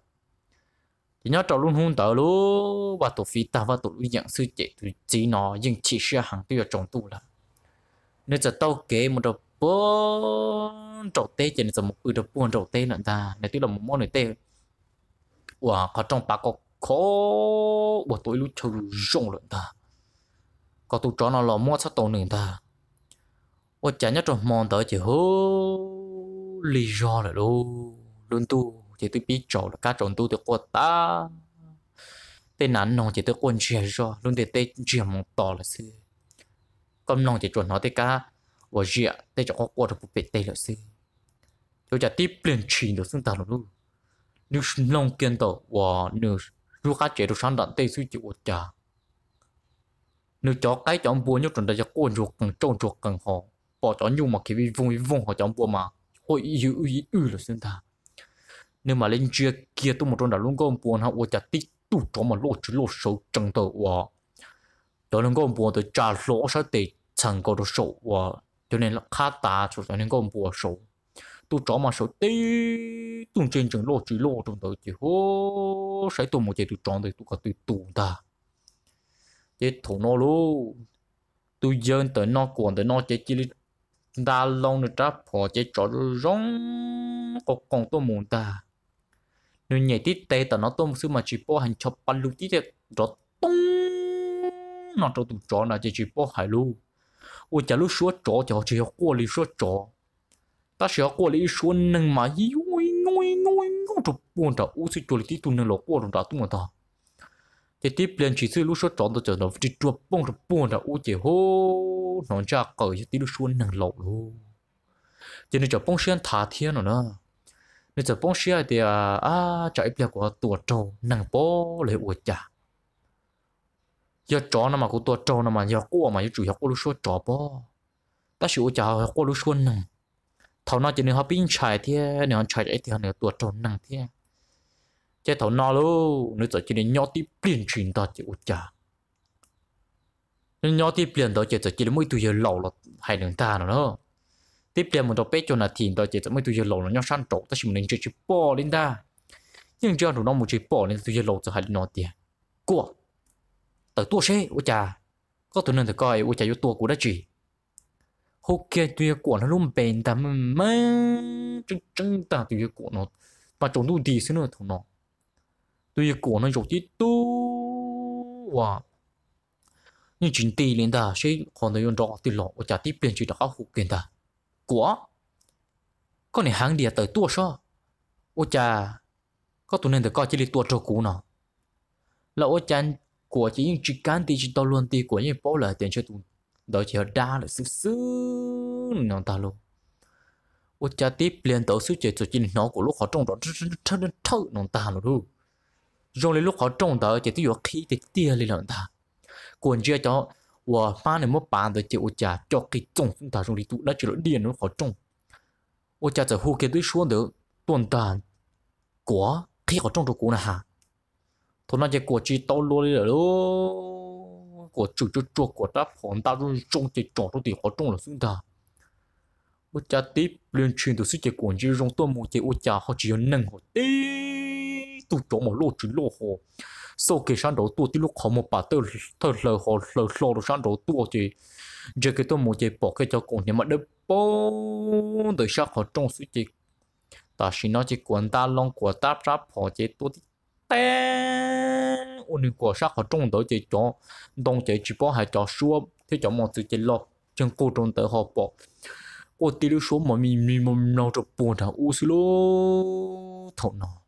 thì nhớ cho luôn hôn tờ luôn và tụ phí ta và tụ lui dạng sư chế tụ chỉ nó nhưng chỉ sửa hàng tụi ở trong tụ là nên giờ tao kể một đầu bốn trầu tê chỉ là một ư đầu bốn trầu tê nữa ta này tức là một món này tê và có trong bà có khó của tụi lúc chơi rộng lận ta có tụ chó nó lo mua sát tàu nữa ta ô chả nhất trong mòn tới chỉ hú lý do là luôn luôn tu chỉ tôi biết chỗ là cá trộn tu được qua ta tên nắn nong chỉ tôi quân chia cho luôn để tên chia mong to là sư con nong chỉ chuẩn nó tên cá và chia tên cho có qua được bị tên là sư tôi chả tiếp liền chỉ được xưng tao luôn nếu nong kiên tổ và nếu lúc cá chế được sáng đạn tên sư chịu ô chả nếu chó cái chó buồn nhất chuẩn là cho quân ruột cần trộn ruột cần họ bỏ chọn nhung mà cái vi vùng vi vùng họ chọn bùa mà hội yêu yêu yêu là xin ta nếu mà lên chia kia tôi một trong đã luôn có ông buồn họ ủa chặt tí tụ cho mà lỗ chứ lỗ sâu chẳng tờ ủa đó luôn có ông buồn tôi trả lỗ sao để chẳng có đồ sâu ủa cho nên là khá tà cho nên có ông buồn sâu tôi cho mà sâu tí tuần trên chẳng lỗ chứ lỗ trong tờ chỉ hô sẽ tôi một chế tôi chọn thì tôi có tôi tụ ta chế thủ nó luôn tôi dân tới nó còn tới nó chế chỉ đã long được trả phò chế chỗ rong có còn tôi muốn ta nếu nhảy tít tê tao nó tôi một mà chỉ bỏ hành cho bắn luôn tít tê rõ tung nó cho tụi chó là chỉ bỏ hải lu ôi chả lúc xuống chó chó chỉ học qua lý xuống chó ta chỉ học qua lý xuống nâng mà yếu nguy nguy nguy nguy chụp buồn trả u sự chó lý tít tụi nâng lọ qua rồi trả tụi mà ta thì tiếp lên chỉ sự lúc xuống chó tôi chờ nó chỉ chụp buồn chụp buồn trả u chỉ hô nó cho cởi cho tí đồ xuân nặng lộ luôn cho nên cho bông xuyên thả thiên rồi nữa nên cho bông xuyên thì à chạy à, bia của tua trâu nặng bố lấy uổng chả giờ chó nó mà của tua trâu nó mà giờ cua mà giờ chủ giờ cua lúc xuân chó bố ta chịu chả giờ cua lúc xuân nặng Thảo nó cho nên họ pin chạy thiên nếu họ chạy chạy thiên nên tua trâu nặng thiên Chạy thảo nó luôn nên cho nên nhỏ tí biển chuyển ta chịu chả nhỏ tiếp liền đó chỉ cho chỉ mỗi tuổi giờ lâu là hai đường ta nữa tiếp liền một đầu bé cho là thì đó chỉ cho mỗi tuổi lâu là nhau săn trộn ta chỉ mình chơi chơi bỏ lên ta nhưng cho nó một chơi bỏ lên tuổi giờ lâu cho hai nó tiền cua tớ tua xe ô cha có tuổi nên thì coi ô cha vô tua của đã chỉ hô kia tuyệt của nó luôn bền ta mà chân chân ta tuyệt của nó mà trốn đu đi xí nữa thằng nó tuyệt của nó rột tí tu wow nhưng chính ta ta sẽ dùng từ tiếp liền chỉ được có nền hàng địa tới tua sao? ô cha, có tụi nên được coi chỉ là tua trâu cũ nọ. Là ô cha của chỉ những chỉ cán thì chỉ to luôn thì của những bố là tiền cho tụi đó chỉ đa là sứ sứ nó ta luôn. ô cha tiếp liền tới sứ chế cho chỉ nó của lúc họ trông đó thân thân thân nó ta luôn luôn. Rồi lúc họ trông đó chỉ tiêu khí thì tia lên nó ta quần chia cho 我把你们班的就我家交给中，他说你读那就练能好中，我家在后给对说的断蛋果，可以好中着果呢哈，他那些果子到落来了咯，果就就做果他庞大都种的种都得好中了孙的，我家的连全都是些果子种断木的，我家好只有能好的，都种么落就落好。sau khi sáng đầu tua thì lúc họ một bà tôi tôi lờ họ lờ lờ rồi sáng đầu tua thì giờ cái tôi muốn chạy bỏ cái cho cùng nhưng mà đỡ bố đời sáng họ trong suy chỉ ta xin nói chỉ quần ta long của ta rap họ chạy tua thì té ôn của sáng họ trong đời chạy cho đông chạy chỉ bỏ hai cho xuống thế cho một sự chạy lo chân cô trong tới họ bỏ ô tí số mà mình mình mà nào cho buồn thằng u xí lô thằng nào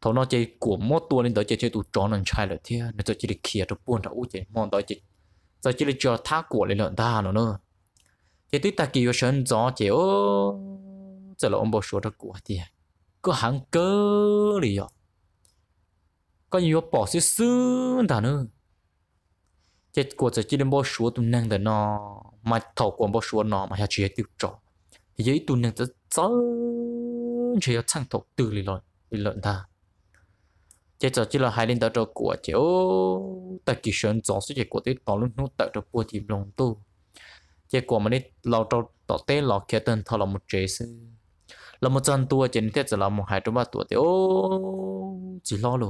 thầu nó chơi của mỗi tua nên tới chơi chơi tụ tròn lần chai lợi thế nên tới chơi được kia tụ buồn ra u chơi mòn tới chơi, tới chơi được cho thác của lên lợn ta nó nữa chơi tới ta kêu sân gió chơi ô giờ là ông bố số ra của thì có hàng cơ lý do có nhiều bỏ xứ xứ ta nữa chơi của tới chơi đến bố số tụ năng để nó mà thầu của bố số nó mà hạ chơi tiêu tròn thì dưới tụ năng tới chơi chơi thằng thầu từ lý lợn lý lợn ta จะจะจีรละไฮลินเตอรกัวเจ้าแต่กิชันจองสิจะกัวที่ตอนนั้นนู้ตัดจะปวที่ลงตู้จะกัวมันนี่เราจะต่อเต้นเราเขียนต้นทอลมุจเจสเรามาจันตัวเจนเทจะเราหมายตัวมาตัวเดียวจีล้อลู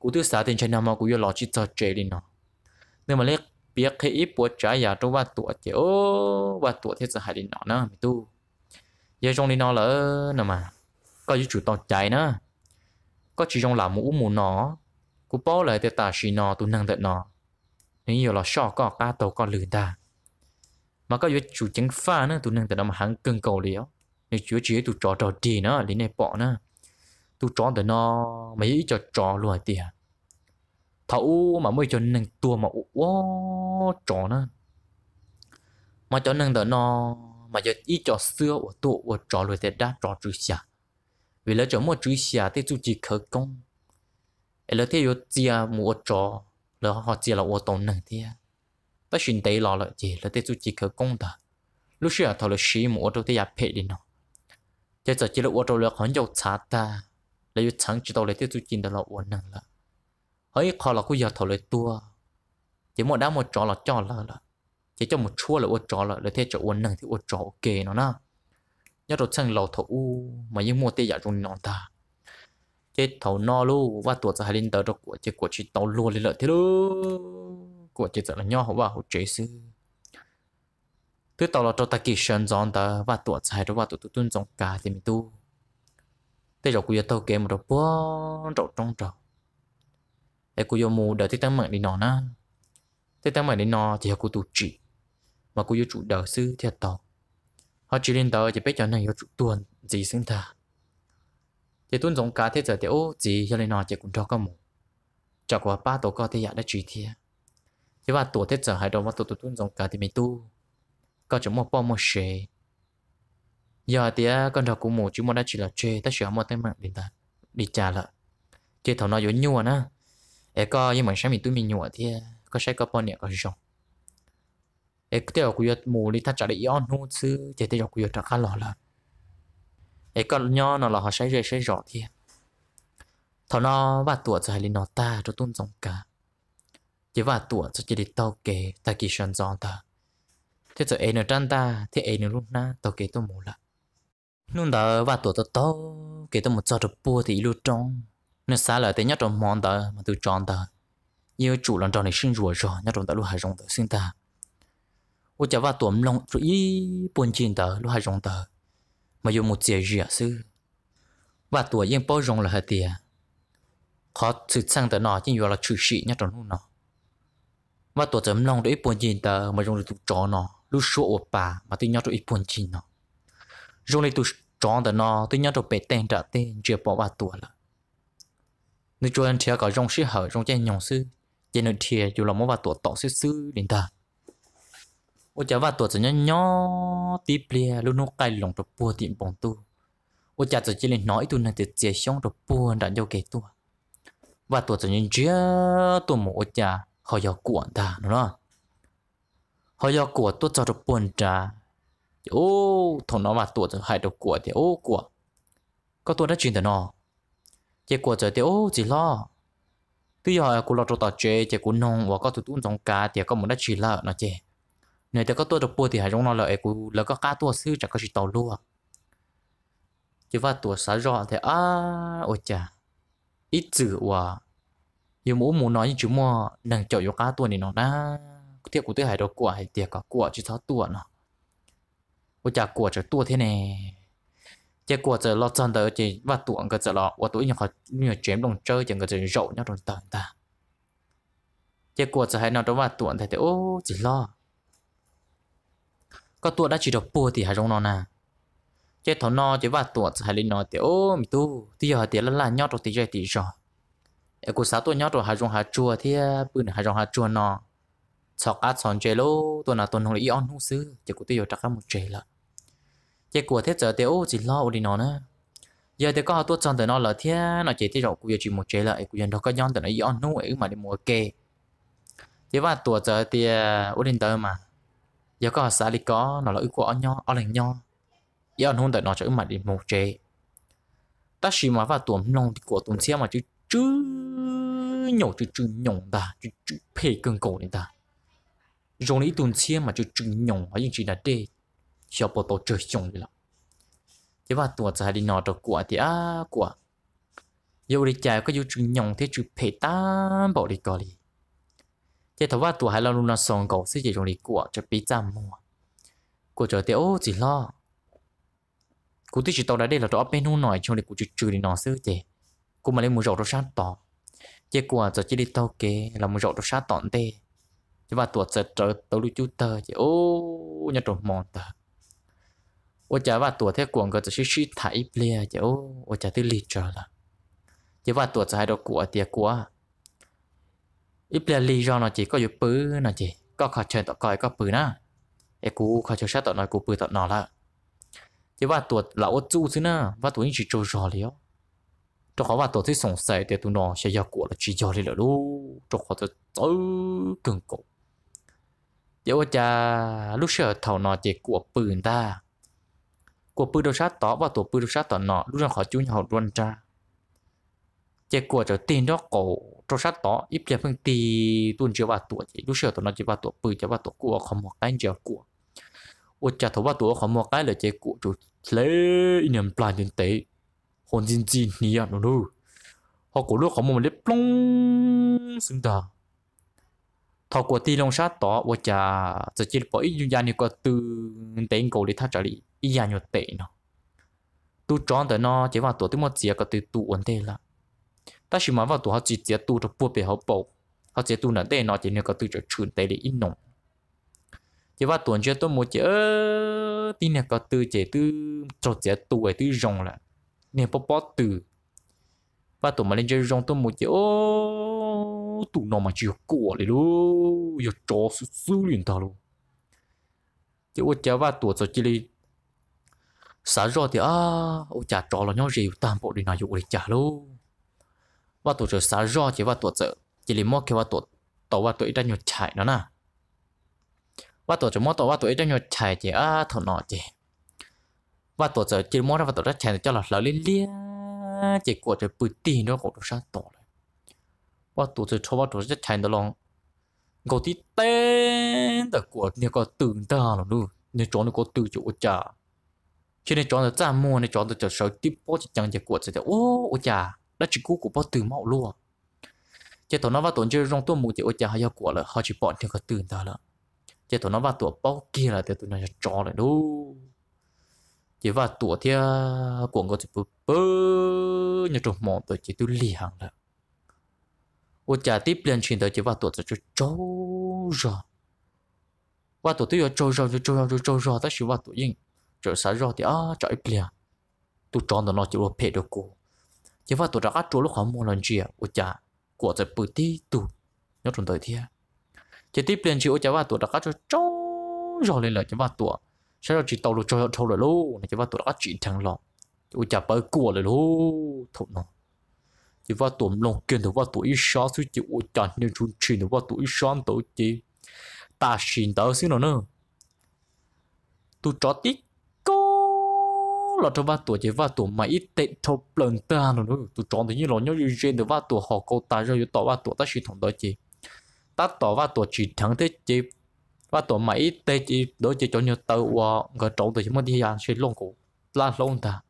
กูที่สาธิตใช้นามากูยอมรอจีจอดเจลินะเนื่อมาเล็กเปียกเฮียปวดใจอยากตัวมาตัวเจ้าว่าตัวเทจะหายดีหนอนะไม่ตู้ยังจงลินอเลยนะมาก็ยุ่งจุดต่อใจนะ có chỉ trong là mũ mũ nó cú bó lại thì ta chỉ nó tu năng tận nó nếu như là sọ có ba tàu có lừa ta mà có việc chủ chứng pha nữa tu năng tận nó mà hắn cưng cầu liễu nếu chúa chỉ tu trò trò đi nữa lý này bỏ nữa tu trò tận nó mấy cho trò luôn tiền thấu mà mới cho nâng tua mà ô trò nữa mà cho nâng tận nó mà giờ ít trò xưa của tụ của trò lười tiền đã trò trừ xả vì lỡ chỗ mua chuối xia thì chú chỉ khởi công lỡ thế yếu chia mua trò lỡ họ chia là ô tô nâng thế ta xin tay lo lợi gì lỡ thế chú chỉ khởi công ta lúc xưa thọ lỡ xí mua trâu thì ya phê đi nó giờ giờ chỉ là ô tô lỡ hắn giàu chả ta lỡ yếu chẳng chỉ đâu lỡ thế chú chỉ là ô nâng lỡ ấy khó là cứ giờ thọ lỡ tua chỉ mua đá một trò là trò lỡ lỡ chỉ cho một chua là ô trò lỡ lỡ thế chỗ ô nâng thì ô trò ok nó na nhất rồi chẳng lầu thổ u mà những mùa tiền giả trong nón ta chết thầu no lu và tuổi ra hai linh tờ cho của chết của chị tàu luôn lên lợi thế luôn của chết sợ là nho hậu bảo chế sư thứ tàu là cho ta kỳ sơn giòn ta và tuổi sai đó và tuổi tuân giống cả thì mình tu thế rồi cũng tàu kém một đầu bó trậu trong trò thế cũng yêu mù đợi thế tăng mạnh đi nó na thế tăng mạnh đi nó thì họ cũng tụ chỉ mà cũng yêu chủ đầu sư thiệt tàu họ chỉ lên đó chỉ biết cho này yếu tuần gì sinh ta chỉ tuân giống cá thế giới thì ô gì cho nên nó chỉ cũng cho có một cho qua ba tổ có thể nhận được chỉ thiệt thế và tổ thế giới hai đầu mà tổ tổ tuân giống cá thì mới tu có chỗ một bao một xe giờ thì à, con đầu cũng một chứ mà đã chỉ là chơi ta sửa một tay mạng đến ta đi trả lại chỉ thầu nó giống nhua nè, e có nhưng mà sáng mình tôi mình nhua thì à, có sẽ có bao nhiêu có rộng ekte okuyot muli ta chari yon hu tsu tete okuyot ta kha lo la ekon nyo no lo ha sai re sai ro thi thọ nó và tuổi cho lì nó ta cho tôn trọng cả chỉ và tuổi cho chỉ đi tàu kề ta kỳ sơn giòn ta thế giờ em ở trên ta thế em ở lúc na tàu kề tôi mù lạ nung đó và tuổi tôi tàu kề tôi một cho được bua thì lúc trong nên xa lại tới nhất trong món đó mà tôi chọn đó yêu chủ lần tròn này sinh rùa rồi nhất trong ta lúc hai rồng tôi sinh ta 我จะว่าตัวมลงรุ่ยปนจีนเตอลูกหายงเตอมาอยู่มุดเจียจีซื้อว่าตัวยังป้อรงละเตียขอสืบสั่งแต่หนอยิ่งอยู่เราชื่อชีเนี่ยตรงนู้นเนาะว่าตัวจำลองด้วยปนจีนเตอมารงตุกจอเนาะลูกชัวอป่ามาตีเนี่ยตัวอีปนจีนเนาะรงเลยตุกจอนแต่หนอตีเนี่ยตัวเป็ดเต็งจะเต็งเจียปอว่าตัวละนึกจวนเทียก็รงชื่อเหอรงใจยงซื้อเจนเทียอยู่เราไม่ว่าตัวต่อซื้อซื้อลินตา ô cha vào tuổi nhỏ nhỏ tí plea luôn nó cay lòng rồi bùa tiệm bóng tu ô cha tuổi chỉ lên nói tu này từ chia xong rồi bùa đã giao kế tu và tuổi nhỏ nhỏ tuổi một ô cha họ giao cuộn ta đúng không họ giao của tôi cho rồi buồn trả ô thằng nó mà tuổi rồi hại được của thì ô của có tôi đã chuyện từ nó chỉ của trời thì ô chỉ lo tuy giờ cô lo cho tao chơi chỉ của nông và có tụi tôi trong cá thì có một đã chỉ lợ nó chơi nếu tôi có tôi được bùa thì hãy trong nó lợi của là có cá tua sư chẳng có gì tàu luôn chứ và tua sá rõ thì à ôi chà ít chữ quá nhưng mỗi muốn nói như chúng mò đừng chọn vô cá tua này nó đã thiệt của tôi hãy đồ của hãy tiệc cả của chứ sao tua nó ôi chà của trời tua thế này chỉ của trời lo chân tới chỉ và tuộng cái trời lo và tuổi nhỏ nhỏ chém đồng chơi chẳng cái trời rộ nhau đồng tận ta chỉ của trời hay nó đó và tuộng thấy thế ô chỉ lo có tụa đã chỉ được bùa thì hãy rong nó nè à? chế thọ nó chế và tụa hãy lên nó thì ô mi tu thì giờ thì là nhót rồi thì giờ thì rồi ở cố sáu tuổi nhót rồi hãy rong hãy chua thì bữa này hãy rong hãy chua nó sọc át sòn chế lô tôi là tuần hồng lấy ion hung sư chế cố tôi giờ chắc một chế là chế của thế giờ thì ô chỉ lo ổn đi nó nữa giờ thì có họ tôi chọn tới nó là thế nó chế thì rồi cũng chỉ một chế lại cũng đó có nhon tới nó ý on hung ấy mà đi mua kê chế và tuổi giờ thì ổn định mà giờ có xã đi có nó là ước của nho ở lành nho giờ anh hôn tại nó cho mặt đi một chế ta chỉ mà vào tuồng nông của tuồng xe mà chứ chứ nhổ chứ chứ nhổng ta chứ chứ phê cưng cổ này ta rồi lấy tuồng xe mà chứ chứ nhổng ở những chỉ là đê cho bộ tổ chơi chồng đi lắm chứ vào tuồng xã đi nó cho của thì á của giờ đi chạy có yêu chứ nhổng thế chứ phê ta bỏ đi coi đi chỉ thấu vào tuổi hai lần là sòng cổ sẽ chỉ trong đi của cho biết chăm mua của trở tiêu chỉ lo cụ tí chỉ tao đã đây là tàu bên hông nổi trong đi cụ chỉ trừ đi nó xứ chế cụ mà lên một rổ đồ sát tỏ chỉ của giờ chỉ đi tao kế là một rổ đồ sát tỏn tê chỉ và tuổi trở trở tao lưu chú tờ chỉ ô nhà trộm mòn tờ ô chả và tuổi thế quần cơ chỉ suy thải plea chỉ ô ô chả tư lì trở là chỉ và tuổi trở hai đồ của tiệc của อีเปลี่ยนลีจอนอจีก็อยู่ปื้นนะจีก็ขอเชิญต่อกอยก็ปื้นนะไอ้กูขอเชิญชาต่อหน่อยกูปื้นต่อนอละจะว่าตัวเราจู้ซินะว่าตัวนี้จีโจรอเลี้ยวจะขอว่าตัวที่สงสัยแต่ตัวนอเชียกัวละจีจอเลยเหรอลูกจะขอจะเจูเก่งกบเดี๋ยวจะลูกเชิดเท่านอจีกัวปืนตากัวปืนโดูชาต่อว่าตัวปืนโดูชาต่อหนอลูกจะขอจู้ยหาดรวนจ้า结果就电到狗做啥多，一边分地蹲就把多，有时候那就把多背就把多过，好莫干就过。我家头把多好莫干了，结果就嘞一年半年得，红金金你呀侬喽，好过路好莫嘞嘣，生的。透过地龙沙多，我家直接把一家那个都等狗里他这里一样就得呢。都装的呢，这把多的么子个都都问题了。但是嘛，我都好直接拄着不别好报，好直接拄那对那只那个对着穿对的一弄，就我短觉都没只呃，第那个对只都直接拄的对用了，你不包对，我都没那只用都没只哦，都那么就过了喽，要找苏苏联他喽，就我家我躲在这里。啥热的啊！我家找了鸟热，但不离那有我家喽。ว่าตัวเจอสาจอจีว่าตัวเจอจีลิมอแค่ว่าตัวตัวว่าตัวอีดันยดฉายนั่นน่ะว่าตัวจะมอตัวว่าตัวอีดันยดฉายจีอ่าถนอจีว่าตัวเจอจีมอว่าตัวดันฉายจะหลับเราเลี้ยจีกวดจะปืนตีนด้วยของตัวชาต่อเลยว่าตัวจะชอบว่าตัวจะฉายตลองกูที่เต้นแต่กวดเนี่ยก็ตื่นตาหรอดูเนี่ยจอนก็ตื่นจู่จ้าชื่อเนี่ยจอนจะจ้ามัวเนี่ยจอนจะเจอเสาที่โป๊ะจะจังจะกวดจะจะโอ้จ้า đã chỉ cú của bao từ mạo luôn chế tổ nó vào tuần chơi rong tuôn mù thì ôi chả hay của là họ chỉ bọn thì có từ ta là chế tổ nó vào tổ bao kia là thì tụi nó cho lại đâu chế vào tổ thì à, cuồng có chỉ bơ bơ như trong mỏ tuổi chỉ tôi lì hàng là ôi chả tiếp liên truyền tới chế vào tuổi tôi cho rồi và tổ tôi cho rồi cho rồi cho rồi rồi ta chỉ vào tổ yên trở xã rồi thì à chạy liền tôi chọn nó chỉ là phe được cổ chứ vào tụi ra các chỗ lúc họ mua lần chia ủa chả của giờ bự tí tụ nhớ trong đời thiệt chỉ tiếp liền chỉ ủa chả vào tụi ra các chỗ trống rồi lên lại chỉ vào tụi sau đó chỉ tàu được cho thâu rồi luôn chỉ vào tụi ra các chuyện thằng lọ ủa chả bơi của rồi luôn thục nó chỉ vào tụi lồng kiên thì vào tụi ít sáu suy chỉ ủa chả nên chúng chỉ thì vào tụi ít sáu tổ chỉ ta xin tớ xin nó nữa tụi chó tích là cho ba tuổi chỉ ba tuổi mà ít tệ thô lần ta nó nó tụ tròn thì như là nhớ duyên được ba tuổi họ câu ta rồi tỏ ba tuổi ta chỉ thằng đó chỉ ta tỏ ba tuổi chỉ thắng thế chỉ ba tuổi mà ít tệ chỉ đó chỉ cho nhiều tàu và người tròn thì mới đi ăn xuyên lông cổ la lông ta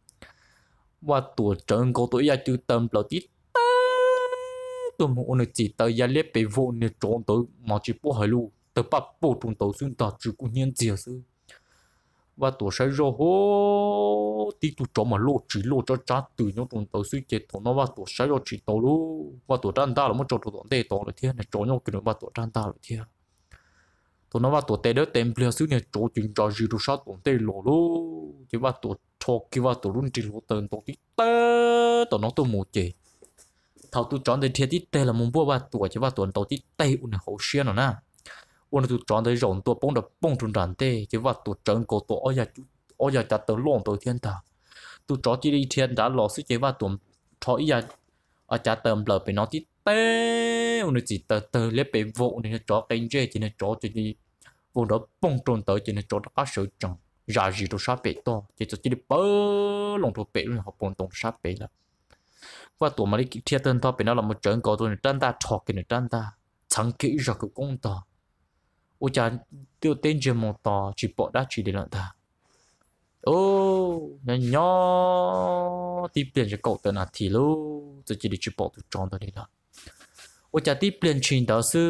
và tuổi trần cô tuổi gia chữ tâm là tít ta tôi một người chỉ tới gia liếp bị vô nên tròn tới mà chỉ bố hơi lu tới bắt bố trung tàu xuyên tạc chỉ cũng nhân gì sự và tổ sẽ rô hô tí tụ chó mà lô chỉ lô cho cha từ nhau tụng tổ suy chế thôi nó và tổ sẽ rô chỉ tàu luôn và tổ trang ta là mất cho tổ tổng tê tổ rồi thiên này chó nhau cái và tổ trang ta rồi thiên tổ nó và tổ tê đỡ tem bia suy này cho chuyện cho gì đồ sát tổ tê lô luôn chứ và tổ cho kia và tổ luôn chỉ lô tên tổ tí tê tổ nó tổ mù chế thảo tụ chọn tê thiên tí tê là muốn bua và tổ chứ và tổ tổ tí tê u này hậu xuyên rồi na วันตุจอนได้รองตัวป้องดับป้องจุนดันเต้คือว่าตัวเจิงโกตัวอ้อยจุอ้อยจัดตัวล่วงตัวเทียนตาตัวจอจีดีเทียนดันหลอกซึ่งคือว่าตัวทออียาอาจารย์เติมเบลอไปน้องที่เต้วันจีเตอเตอเล็บไปโวนี่จอเก่งเจ้จีนี่จอจีนี่วันดับป้องจุนเตอจีนี่จอดับเสือจังยาจีตัวชาเปโตจีตัวจีนี่เปิลลงตัวเปลงหัวปนตรงชาเปละว่าตัวมาลิกเทียเตินทอไปน้องเรามาเจิงโกตัวนี่จันตาทอกินนี่จันตาชังเกอีจักกุ้งตา ô chả tiêu tên chưa một tò chỉ bỏ đã chỉ để lợn ta ô nhỏ nhỏ tí tiền cho cậu tên là thì lô tôi chỉ để chỉ bỏ tôi tròn tôi đi đó ô chả tí tiền chuyện đó sư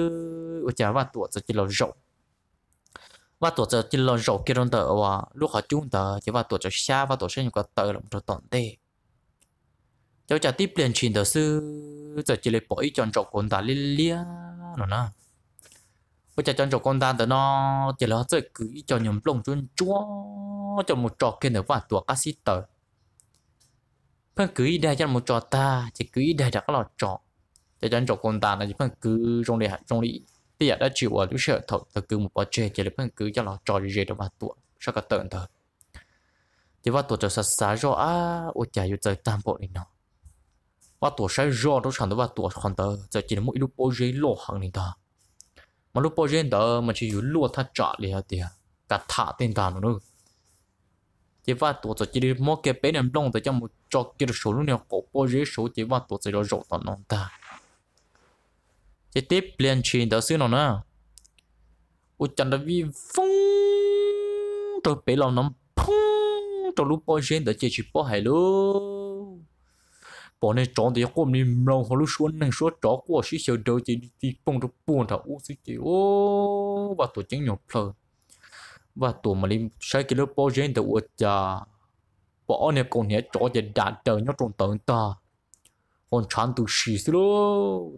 ô chả và tuổi tôi chỉ là rộng và tuổi tôi chỉ là rộng kia trong tờ và lúc họ chúng tờ chỉ và tuổi cho xa và tuổi sinh của tờ lòng cho tận tê cháu chả tí tiền chuyện đó sư tôi chỉ là bỏ ý chọn rộng ta lia nó nè bây giờ chọn cho con ta đó nó chỉ là chơi cứ cho nhầm lồng chuyên chúa cho một trò kia nữa và tua cá sĩ tờ phân cứ đây cho một trò ta chỉ cứ đây đã có lọ trò để chọn cho con ta là chỉ phân cứ trong đây trong đi bây giờ đã chịu ở lúc sợ thọ từ cứ một bao chơi chỉ là phân cứ cho lọ trò gì đó và tua sao cả tận thờ chỉ và tua cho sát sát rồi à ôi trời yêu chơi tam bộ này nó và tua sai rồi đó chẳng đó và tua còn tờ giờ chỉ là mỗi lúc bôi giấy lộ hàng này ta mà lúc bao giờ đó mà chỉ lúa thắt trả liền hết tiền cả thả tiền tàn nữa chỉ và tổ chức chỉ mua cái bé nằm đông tới trong một cho cái số lượng nào cổ bao giờ số chỉ và tổ chức đó rộ tận nông ta chỉ tiếp liền chuyện đó xưa nó nữa u chân đã bị phong rồi bể lòng nó phong trong lúc bao giờ đó chỉ chỉ bao hai luôn bỏ này chọn thì có mình mông họ lúc xuống nên số chó của sĩ sầu đầu chỉ chỉ bông được buồn thảo u sĩ chỉ ô và tổ chẳng nhọc phờ và tổ mà lên sai cái lớp bao giờ thì u cha bỏ này còn nhớ chó thì đã chờ nhớ trong tận ta còn chán từ sĩ xí lô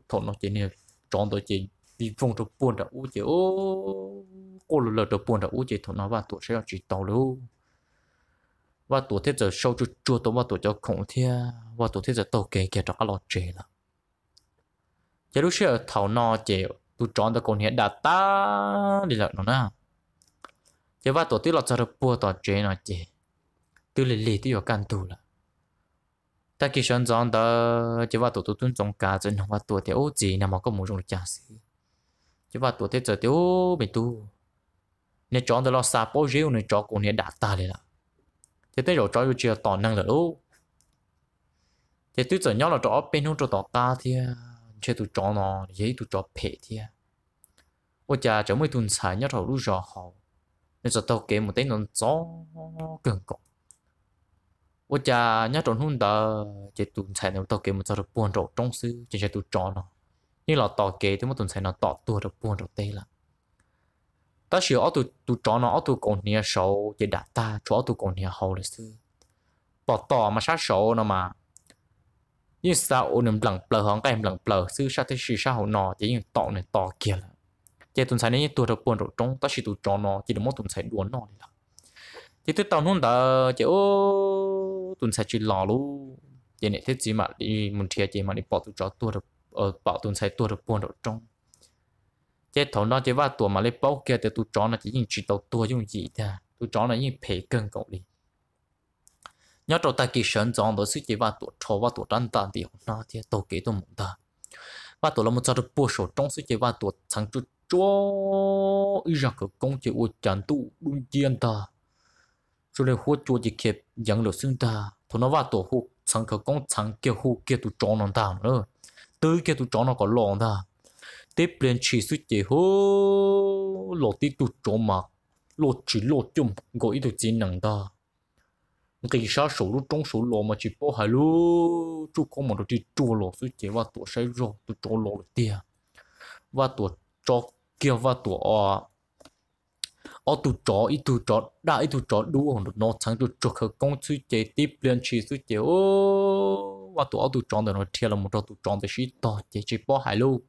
thọ nó chỉ này chọn tuổi chỉ đi bông được buồn thảo u chỉ ô cô lỡ được buồn thảo u chỉ thọ nó và tổ sẽ chỉ tàu luôn và tổ thiết giờ sâu chút chua tôm và tổ cho khủng thế và tổ thiết giờ tàu kề kề cho các lọ trẻ là giờ lúc xưa thảo nọ trẻ tu chọn được con hiện đã ta đi lại nó na giờ và tổ tí lọ cho được bùa tổ trẻ nó trẻ tư lì lì tí ở căn tù là ta kỳ sơn giòn đó chỉ và tổ tổ tuân trọng cá dân và tổ thiết ô gì nào mà có muốn dùng được trả sĩ chỉ vào tổ thiết giờ tiêu mình tu nên chọn được lo sa bố riêu nên chọn cũng nên đạt ta đấy là thế tới rồi cho yêu chia tỏ năng lỡ thế tôi giờ nhớ là cho bên hông cho tỏ ca thì à, chơi tụi cho nó dễ tụi cho phe thì à. ô cha cho mấy tuần xài nhớ thầu lúc giờ họ nên giờ tao kể một tên nó gió gần cộng ô cha nhớ trộn hôn tờ chơi tuần xài nó tao kể một giờ được buồn rồi trong sư chơi chơi tụi cho nó như là tao kể thì một tuần xài nó tỏ tua được buồn rồi tê là ta chỉ ở tụ tụ chọn nó ở tụ còn nhiều số chỉ đặt ta chỗ ở tụ còn nhiều hậu là sư bỏ tỏ mà sát số nó mà như sao ôn em lằng bờ hóng cái em lằng bờ sư sát thế sư sát hậu nó chỉ những tọ này tọ kia là chỉ tuần sai này tụ được buồn rồi trong ta chỉ tụ chọn nó chỉ được một tuần sai đuổi nó là chỉ tụ tao nôn ta chỉ ô tuần sai chỉ lò luôn chỉ này thế gì mà đi muốn thiệt chỉ mà đi bỏ tụ chọn tụ được ở bỏ tuần sai tụ được buồn rồi trong chế thổ nó chế vào tuổi mà lấy bốc kia thì tôi chọn là chỉ nhìn chỉ đầu tuổi dùng gì ta tôi chọn là nhìn phê cân cậu đi nhớ trâu ta kỳ sơn chọn đó suy chế vào tuổi thổ vào tuổi trăn tàn thì nó thì tổ kế tôi muốn ta và tuổi là một trò được bùa sổ trong suy chế vào tuổi thằng chú chúa ý ra cửa công chế ô chán tu đúng chiên ta rồi lấy hút chúa kẹp dẫn được xương ta thổ nó vào tuổi hút thằng cửa công thằng kia hút kia tôi chọn nó ta nữa tới kia tôi chọn nó có lòng ta tiếp lên chỉ suy chế hô lộ tí tụt chỗ mà lộ chỉ lộ chung gọi tụt chỉ nặng ta cái sao số lúc trong số lộ mà chỉ bỏ hai lú chú không mà được đi chỗ lộ suy chế và tổ sai rồi tụt chỗ lộ tiền và tổ cho kia và tổ à ở tụ chó ít tụ chó đã ít tụ chó đủ hồn nó chẳng tụ chó khờ công suy chế tiếp lên chỉ suy chế ô và tụ ở tụ chó nó thiệt là một tụ chó thì chỉ to chỉ chỉ bỏ hai lú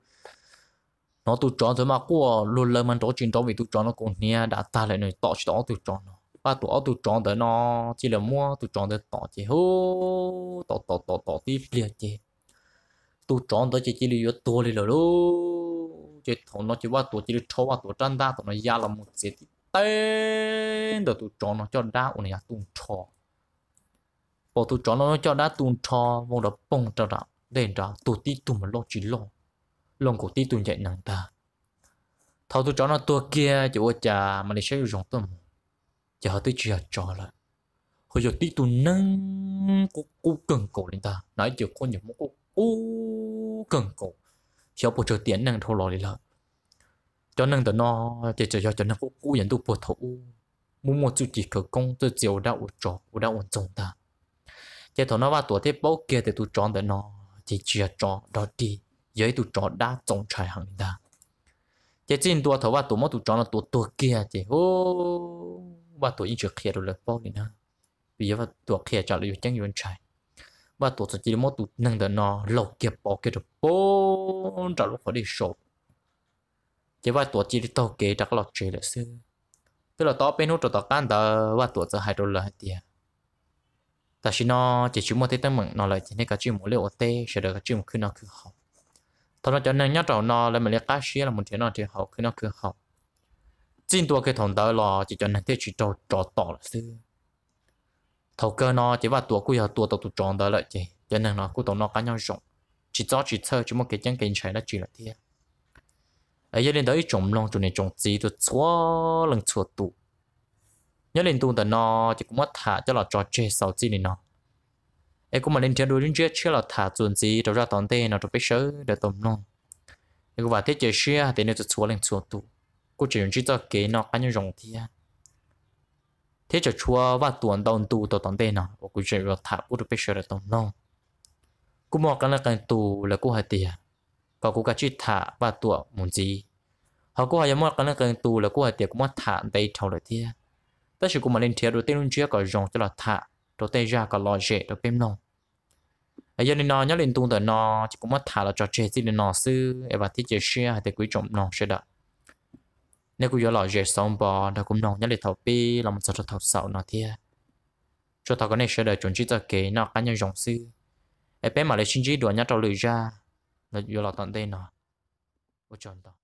nó tụ chọn thôi mà của luôn lên mình trốn chuyện trốn vì tụ chọn nó cũng nia đã ta lại nói nơi tọt đó tụ chọn nó và tụ ở tụ chọn tới nó chỉ là mua tụ chọn tới tọt chỉ hô tọt tọt tọt tọt đi liền chứ tụ chọn tới chỉ chỉ là yếu tua liền rồi chỉ thằng nó chỉ qua tụ chỉ là thâu qua tụ chân ta tụ nó ra là một gì tên đó tụ chọn nó cho ra của là tụ chọn bỏ tụ chọn nó cho ra tụ chọn vùng đó bông cho ra để ra tụ tí tụ mà lo chỉ lo lòng cổ tí tuần dạy nàng ta thao tôi chó nó tua kia chỗ ở chà mà để sẽ dùng tâm chả họ tới chia trò lại hồi giờ tí tuần nâng cô cô cần cổ lên ta nói chuyện con nhiều muốn mốc cô cần cổ chỉ bộ chờ tiền năng thô lò đi lại cho năng tờ nó chỉ chờ cho cho năng cô cô nhận tu bộ thủ muốn một chút chỉ cờ công tôi chiều đã ổn trò ổn đã ổn trọng ta chỉ thằng nó vào tuổi thế bao kia thì tôi chọn tờ nó chỉ chia trò đó đi ยอยตัวจอดได้จงชายหังได้เจ้จินตัวถาว่าตัวมอตัวจอดนะตัวตัวเกียเจ้โอ้ว่าตัวยิ่งจะเขียร์เลยป้องนะปีว่าตัวเขียนจอดเลยอยู่จังยืนชายว่าตัวสที่มอตัวนั่งเดินนอเหล่าเก็บปอกเก็บจะป้องจอดรถคนดีสชกเจ้ว่าตัวที่ตัวเกียจักหลอกเจเลยซึ่งตัวเราต่อเป็นหุ่นตัวต่อการเดว่าตัวจะหายตัวเลยเดียแต่ฉันนอเจ้าชิมอเตตั้งเหมือนนอเลยเจ้าเนี่ยก็จิมอเลวเต้เด็ยก็จิมขึ้นนอคือเขาตอนจะนั่งยัดเรานอแล้วมันเรียกก้าเชี่ยแล้วมันเทียนนอเทียเขาคือนั่นคือเขาจิ้นตัวคือถอนเตอรอจิตจนนั่งเทียชิโตจอต่อละซื้อทอกเกอร์นอจิว่าตัวกูอยากตัวตัวตุจองเตอร์ละจีจะนั่งนอกูตัวนอกันยังจงจิตจอจิตเชอจิมันเกี่ยงเกี่ยงใช้ละจีละเทียไอ้ยันเล่นได้จมลงจนในจงจีตัวชั่วหลังชั่วตุยันเล่นตัวแต่นอจิกูมัดถ่าจะหลอดจอเจสาวจีนี่นอ ai cũng mà lên trên đuôi đến chết chứ là thả chuẩn gì đâu ra tòn tê nào đâu biết sớ để tôm non ai cũng vào thế chơi xia thì nên tụt xuống lên xuống tụ cô chỉ dùng chỉ cho kế nó cá như rồng thì thế cho chua và tuần đồng tụ tổ tòn tê nào ô cũng chỉ là thả u đâu biết sớ để tôm non cô mò cái là cái tụ là cô hay tiền và cô cái chỉ thả và tụ muốn gì họ cô hay mò cái là cái tụ là cô hay tiền cũng mò thả đây thầu lại thia tất nhiên cũng mà lên thiệt đầu tiên luôn chưa có rồng cho là thả đầu tiên ra có lo dễ đầu bên nông giờ nên nó nhớ lên tung tới nó chỉ cũng mất thả là cho chơi thì nó sư và thiết chế xe hay thì quý trọng nó sẽ đợi nếu cũng giờ lò dễ xong bò nó cũng nó nhớ lên thầu pi là một số thầu sậu nó thiệt cho thầu cái này sẽ đợi chuẩn chỉ cho kế nó cá nhân dòng sư em bé mà lấy xin chỉ đuổi nhá trâu lười ra là giờ lò tận đây nó ô chọn đó